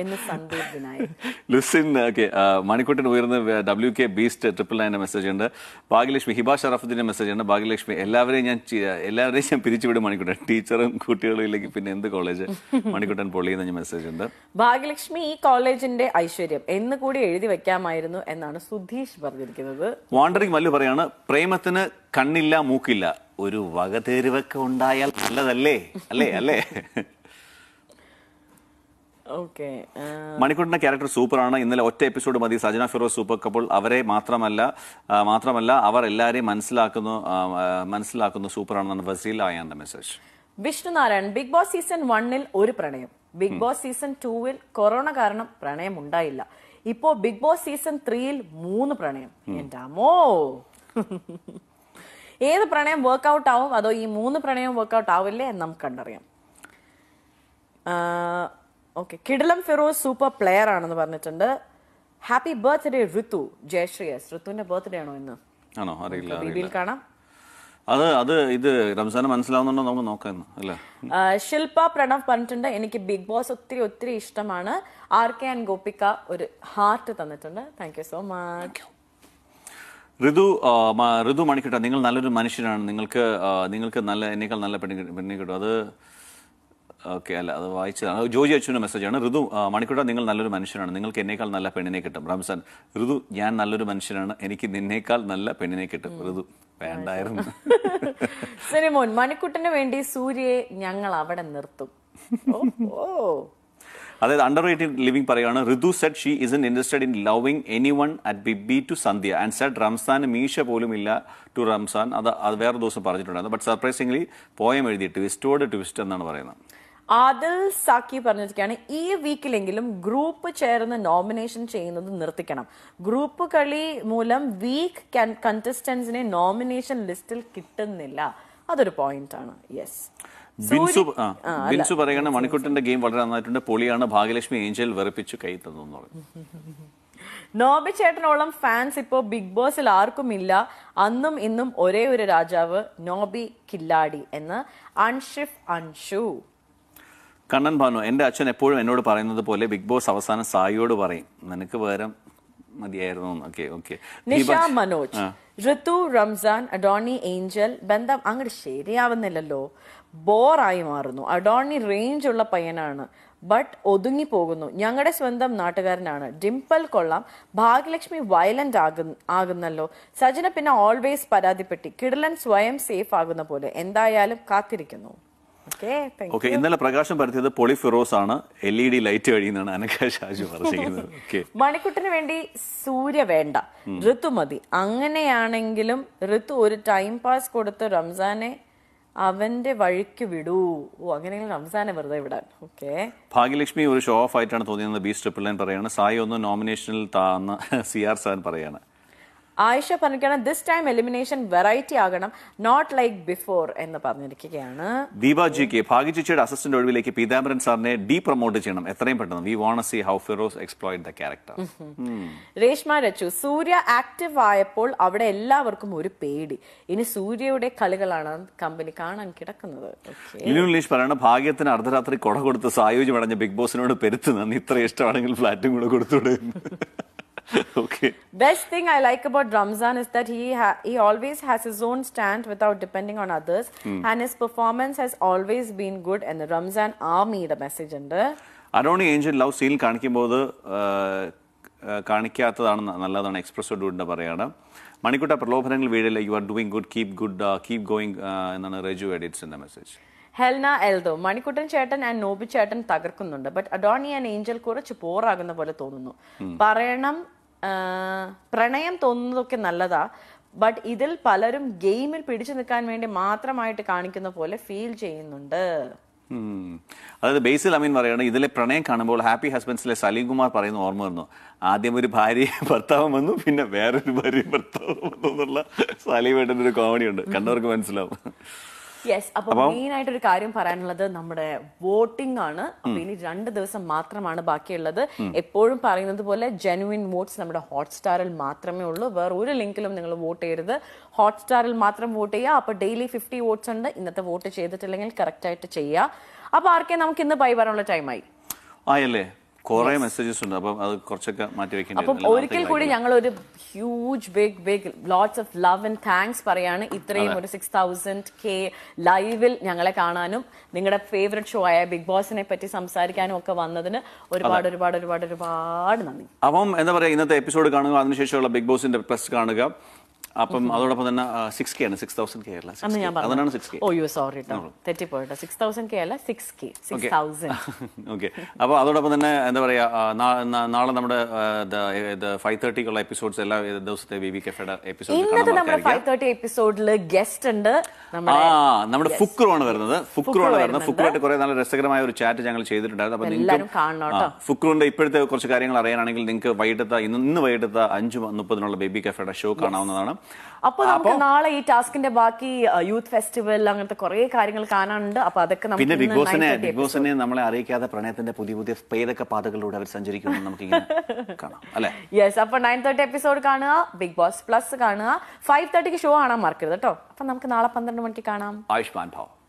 എന്ന് സന്ദീപ് വിനായക് *laughs* ലുസിൻ ഓക്കെ മണിക്കൂട്ടിന് ഉയർന്ന് ഡബ്ല്യു കെ ബീസ്റ്റ് ട്രിപ്പിൾ നയൻ്റെ മെസ്സേജ് ഉണ്ട് ഭാഗ്യലക്ഷ്മി ഹിബാ ഷറഫുദ്ദീൻ്റെ മെസ്സേജ് ഉണ്ട് ഭാഗ്യലക്ഷ്മി എല്ലാവരെയും ഞാൻ എല്ലാവരെയും ഞാൻ പിരിച്ചുവിടും മണിക്കുട്ടൻ ടീച്ചറും കുട്ടികളും ഇല്ലെങ്കിൽ പിന്നെ എന്ത് കോളേജ് പൊള്ളി എന്ന് മെസ്സേജ് ഉണ്ട് ഭാഗ്യലക്ഷ്മി ഈ കോളേജിന്റെ ഐശ്വര്യം എന്ന് കൂടി എഴുതി വെക്കാമായിരുന്നു എന്നാണ് സുധീഷ് പറഞ്ഞിരിക്കുന്നത് വാണ്ടറിംഗ് മല്ലു പറയാണ് പ്രേമത്തിന് കണ്ണില്ല മൂക്കില്ല ഒരു വകതേരുവൊക്കെ ഉണ്ടായാൽ നല്ലതല്ലേ അല്ലേ അല്ലേ മണിക്കൂട്ടിന്റെ ക്യാരക്ടർ സൂപ്പറാണ് ഇന്നലെ ഒറ്റ എപ്പിസോഡ് മതി സജന ഫിറോസ് സൂപ്പർ കപ്പിൾ അവരെ മാത്രമല്ല മാത്രമല്ല അവർ എല്ലാരെയും മനസ്സിലാക്കുന്നു മനസ്സിലാക്കുന്നു ആണെന്നാണ് വസീൽ ആയാന്റെ മെസ്സേജ് വിഷ്ണുനാരായൺ ബിഗ് ബോസ് സീസൺ വണ്ണിൽ ഒരു പ്രണയം ബിഗ് ബോസ് സീസൺ ടൂവിൽ കൊറോണ കാരണം പ്രണയം ഉണ്ടായില്ല ഇപ്പോ ബിഗ് ബോസ് സീസൺ ത്രീയിൽ മൂന്ന് പ്രണയം എന്റെ അമ്മോ ഏത് പ്രണയം വർക്ക്ഔട്ട് ആവും അതോ ഈ മൂന്ന് പ്രണയം വർക്ക്ഔട്ട് ആവില്ലേ എന്ന് നമുക്ക് കണ്ടറിയാം ഓക്കെ കിടിലം ഫിറോസ് സൂപ്പർ പ്ലെയർ ആണെന്ന് പറഞ്ഞിട്ടുണ്ട് happy birthday Rithu Jayasree S ഋതുവിന്റെ ബർത്ത്ഡേ ആണോ ഇന്ന് ആണോ അറിയില്ല ബിബിയിൽ കാണാം അത് അത് ഇത് റംസാന് മനസ്സിലാവുന്നുണ്ടോ നമുക്ക് നോക്കാം അല്ലേ ശില്പ പ്രണവ് പറഞ്ഞിട്ടുണ്ട് എനിക്ക് ബിഗ് ബോസ് ഒത്തിരി ഒത്തിരി ഇഷ്ടമാണ് ആർ കെ ആൻഡ് ഗോപിക ഒരു ഹാർട്ട് തന്നിട്ടുണ്ട് thank you so much Rithu Rithu മണിക്കിട്ട നിങ്ങൾ നല്ലൊരു മനുഷ്യനാണ് നിങ്ങൾക്ക് നിങ്ങൾക്ക് നല്ല എന്നേക്കാൾ നല്ല പെണ്ണി പെണ്ണി കിട്ടും അത് ഓക്കെ അല്ല അത് വായിച്ചതാണ് ജോജി അച്ഛൻ്റെ മെസ്സേജാണ് ഋതു മണിക്കൂട്ട നിങ്ങൾ നല്ലൊരു മനുഷ്യനാണ് നിങ്ങൾക്ക് എന്നേക്കാൾ നല്ല പെണ്ണിനെ കിട്ടും റംസാൻ ഋതു ഞാൻ നല്ലൊരു മനുഷ്യനാണ് എനിക്ക് നിന്നേക്കാൾ നല്ല പെണ്ണിനെ കിട്ടും ഋതു വേണ്ടായിരുന്നു *laughs* സിനിമോൻ മണിക്കുട്ടന് വേണ്ടി സൂര്യയെ ഞങ്ങൾ അവിടെ നിർത്തും ഓ അതായത് അണ്ടർ റേറ്റഡ് ലിവിംഗ് പറയുകയാണ് Rithu said she in interested in loving anyone at BB two Sandhya and said Ramzan മീശ പോലും ഇല്ല ടു റംസാൻ അത് അത് വേറെ ദിവസം പറഞ്ഞിട്ടുണ്ടായിരുന്നു ബട്ട് സർപ്രൈസിംഗ്ലി പോയം എഴുതി ട്വിസ്റ്റോട് ട്വിസ്റ്റ് എന്നാണ് പറയുന്നത് ആദിൽ സാക്കി പറഞ്ഞിരിക്കുകയാണ് ഈ വീക്കിലെങ്കിലും ഗ്രൂപ്പ് ചേർന്ന് നോമിനേഷൻ ചെയ്യുന്നത് നിർത്തിക്കണം ഗ്രൂപ്പ് കളി മൂലം വീക്ക് കണ്ടസ്റ്റൻസിനെ നോമിനേഷൻ ലിസ്റ്റിൽ കിട്ടുന്നില്ല അതൊരു പോയിന്റ് ആണ് യെസ് ബിൻസു ബിൻസു മണിക്കുട്ടിന്റെ മണിക്കുട്ടന്റെ ഗെയിം വളരെ നന്നായിട്ടുണ്ട് പൊളിയാണ് ഭാഗ്യലക്ഷ്മി ഏഞ്ചൽ വെറുപ്പിച്ചു കൈ തന്നു പറഞ്ഞു *laughs* നോബി ചേട്ടനോളം ഫാൻസ് ഇപ്പോൾ ബിഗ് ബോസിൽ ആർക്കും ഇല്ല അന്നും ഇന്നും ഒരേ ഒരു രാജാവ് നോബി കില്ലാടി എന്ന് അൻഷിഫ് അൻഷു കണ്ണൻ ഭാനു എൻ്റെ അച്ഛൻ എപ്പോഴും എന്നോട് പറയുന്നത് പോലെ ബിഗ് ബോസ് അവസാനം സായിയോട് പറയും നിനക്ക് പകരം മതിയായിരുന്നു okay okay Nisha Manoj Rithu Ramzan Adoni Angel ബന്ധം അങ്ങോട്ട് ശരിയാവുന്നില്ലല്ലോ ബോറായി മാറുന്നു അഡോണി റേഞ്ച് ഉള്ള പയ്യനാണ് ബട്ട് ഒതുങ്ങി പോകുന്നു ഞങ്ങളുടെ സ്വന്തം നാട്ടുകാരനാണ് ഡിംപിൾ കൊള്ളാം ഭാഗ്യലക്ഷ്മി വയലന്റ് ആകുന്ന ആകുന്നല്ലോ സജന പിന്നെ ഓൾവേസ് പരാതിപ്പെട്ടി കിടലൻ സ്വയം സേഫ് ആകുന്ന പോലെ എന്തായാലും കാത്തിരിക്കുന്നു ഓക്കെ ഇന്നലെ പ്രകാശം പരത്തിയത് പൊളി ഫിറോസ് ആണ് L E e D light കഴിയുന്നതാണ് അനക്ക ഷാജു മണിക്കുട്ടിന് വേണ്ടി സൂര്യ വേണ്ട ഋതു മതി അങ്ങനെയാണെങ്കിലും ഋതു ഒരു ടൈം പാസ് കൊടുത്ത് റംസാനെ അവന്റെ വഴിക്ക് വിടൂ ഓ അങ്ങനെയെങ്കിലും അവസാനം വെറുതെ വിടാൻ ഓക്കെ ഭാഗ്യലക്ഷ്മി ഒരു ഷോ ഓഫ് ആയിട്ടാണ് തോന്നിയത് ബി സ്ട്രിപ്പിൾ പറയാണ് സായി ഒന്ന് നോമിനേഷനിൽ താന്ന് സി ആർ സാൻ പറയാണ് ആയിഷ പറഞ്ഞിരിക്കുകയാണ് ദിസ് ടൈം എലിമിനേഷൻ വെറൈറ്റി ആകണം നോട്ട് ലൈക്ക് ബിഫോർ എന്ന് പറഞ്ഞിരിക്കുകയാണ് ദീപാജിക്ക് ഭാഗ്യചേച്ചിയുടെ അസിസ്റ്റന്റ് ഒഴിവിലേക്ക് പീതാംബരൻ സാറിനെ ഡീ പ്രൊമോട്ട് ചെയ്യണം എത്രയും പെട്ടെന്ന് we want see how Firoz exploited the character Reshma Rachu Surya active ആയപ്പോൾ അവിടെ എല്ലാവർക്കും ഒരു പേടി ഇനി സൂര്യയുടെ കളികളാണ് കമ്പനി കാണാൻ കിടക്കുന്നത് ലീഷ് പറയണ ഭാഗ്യത്തിന് അർദ്ധരാത്രി കൊട കൊടുത്ത് സായോജ് അടഞ്ഞ ബിഗ് ബോസിനോട് പെരുത്ത് ഇത്ര ഇഷ്ടമാണെങ്കിൽ ഫ്ലാറ്റും കൂടെ കൊടുത്തു *laughs* *laughs* okay. Best thing I like about Ramzan is that he he always has his own stand without depending on others, mm. and his performance has always been good. And the Ramzan armyയുടെ message ഉണ്ട് Adoni Angel love സീനിൽ കാണിക്കുമ്പോൾ കാണിക്കാത്തതാണ് നല്ലതാണ് express ഡൂഡിൻ്റെ പറയാണ് മണിക്കൂട്ട പ്രലോഭനങ്ങൾ വീടില്ല you are doing good keep good keep going എന്നാണ് റെജു എഡിറ്റ്സിൻ്റെ മെസ്സേജ് ഹെൽന എൽദോ മണിക്കുട്ടൻ ചേട്ടൻ ആൻഡ് നോബി ചേട്ടൻ തകർക്കുന്നുണ്ട് ബട്ട് അഡോണി ആൻഡ് ഏഞ്ചൽ കുറച്ച് പോറാകുന്ന പോലെ തോന്നുന്നു hmm. പറയണം പ്രണയം തോന്നുന്നതൊക്കെ നല്ലതാ ബട്ട് ഇതിൽ പലരും ഗെയിമിൽ പിടിച്ചു നിൽക്കാൻ വേണ്ടി മാത്രമായിട്ട് കാണിക്കുന്ന പോലെ ഫീൽ ചെയ്യുന്നുണ്ട് അതായത് ബേസിൽ അമീൻ പറയുകയാണ് ഇതിലെ പ്രണയം കാണുമ്പോൾ ഹാപ്പി ഹസ്ബൻഡ്സിലെ സലീം കുമാർ പറയുന്ന ഓർമ്മ വന്നു ആദ്യം ഒരു ഭാര്യ *laughs* ഭർത്താവ് വന്നു പിന്നെ വേറൊരു ഭാര്യ ഭർത്താവ് വന്നു എന്നുള്ള സലീം ഏട്ടൻ്റെ ഒരു കോമഡി ഉണ്ട് കണ്ടവർക്ക് മനസ്സിലാവും യെസ് അപ്പൊ മെയിൻ ആയിട്ട് ഒരു കാര്യം പറയാനുള്ളത് നമ്മുടെ വോട്ടിംഗ് ആണ് അപ്പൊ ഇനി രണ്ട് ദിവസം മാത്രമാണ് ബാക്കിയുള്ളത് എപ്പോഴും പറയുന്നത് പോലെ ജെനുവിൻ വോട്ട്സ് നമ്മുടെ ഹോട്ട്സ്റ്റാറിൽ മാത്രമേ ഉള്ളൂ വേറെ ഒരു ലിങ്കിലും നിങ്ങൾ വോട്ട് ചെയ്യരുത് ഹോട്ട്സ്റ്റാറിൽ മാത്രം വോട്ട് ചെയ്യുക അപ്പൊ ഡെയിലി ഫിഫ്റ്റി വോട്ട്സ് ഉണ്ട് ഇന്നത്തെ വോട്ട് ചെയ്തിട്ടില്ലെങ്കിൽ കറക്റ്റ് ആയിട്ട് ചെയ്യുക അപ്പൊ ആർക്കെ നമുക്ക് ഇന്ന് ബൈ വരാനുള്ള ടൈമായി ആയല്ലേ കുറെ മെസ്സേജസ് ഉണ്ട് അപ്പം അത് കുറച്ചൊക്കെ മാറ്റി വെക്കേണ്ടി അപ്പം ഒരിക്കൽ കൂടി ഞങ്ങൾ ഒരു huge big big lots of love and thanks പറയാണ് ഇത്രയും ഒരു സിക്സ് തൗസൻഡ് കെ ലൈവിൽ ഞങ്ങളെ കാണാനും നിങ്ങളുടെ ഫേവററ്റ് ഷോ ആയ ബിഗ് ബോസിനെ പറ്റി സംസാരിക്കാനും ഒക്കെ വന്നതിന് ഒരുപാട് ഒരുപാട് ഒരുപാട് ഒരുപാട് നന്ദി അപ്പം എന്താ പറയുക ഇന്നത്തെ എപ്പിസോഡ് കാണുക അതിനുശേഷമുള്ള ബിഗ് ബോസിന്റെ പ്ലസ് കാണുക അപ്പം അതോടൊപ്പം തന്നെ സിക്സ് കെ ആണ് സിക്സ് തൗസൻഡ് കെ അല്ല അന്ന് ഞാൻ അതാണ് six K oh you sorry കേട്ടോ സിക്സ് തൗസൻഡ് കെ അല്ല six K six thousand okay അപ്പൊ അതോടൊപ്പം തന്നെ എന്താ പറയാ നാളെ നമ്മുടെ ഫൈവ് തേർട്ടിക്കുള്ള എപ്പിസോഡ്സ് എല്ലാ ദിവസത്തെ ബി ബി കെഫയുടെ എപ്പിസോഡ് നമ്മുടെ ഫൈവ് എപ്പിസോഡിൽ ഗസ്റ്റ് ഉണ്ട് നമ്മുടെ ഫുക്രു ആണ് വരുന്നത് ഫുക്രു ആണ് വരുന്നത് ഫുക്രുമായിട്ട് കുറെ നല്ല രസകരമായ ഒരു ചാറ്റ് ഞങ്ങൾ ചെയ്തിട്ടുണ്ടായിരുന്നു അപ്പൊ നിങ്ങൾക്ക് ഫുക്രുവിന്റെ ഇപ്പോഴത്തെ കുറച്ച് കാര്യങ്ങൾ അറിയാനാണെങ്കിൽ നിങ്ങൾക്ക് വൈകിട്ടത്തെ ഇന്ന് വൈകിട്ടത്തെ അഞ്ച് മുപ്പതിനുള്ള ബേബി കെഫയുടെ ഷോ കാണാവുന്നതാണ് അപ്പൊ നമുക്ക് നാളെ ഈ ടാസ്കിന്റെ ബാക്കി യൂത്ത് ഫെസ്റ്റിവൽ അങ്ങനത്തെ കുറെ കാര്യങ്ങൾ കാണാനുണ്ട് അപ്പൊ അതൊക്കെ പിന്നെ ബിഗ് ബോസിനെ ബിഗ് ബോസിനെ നമ്മളെ അറിയിക്കാതെ പ്രണയത്തിന്റെ പുതിയ പുതിയ ഏതൊക്കെ പാതകളിലൂടെ അവർ സഞ്ചരിക്കുന്നു നമുക്ക് *laughs* കാണാം യെസ് അപ്പൊ നയൻ തേർട്ടി എപ്പിസോഡ് കാണുക ബിഗ് ബോസ് പ്ലസ് കാണുക ഫൈവ് തേർട്ടിക്ക് ഷോ കാണാൻ മറക്കരുത് കേട്ടോ അപ്പൊ നമുക്ക് നാളെ പന്ത്രണ്ട് മണിക്ക് കാണാം ആയുഷ്മാൻ ഭാവ്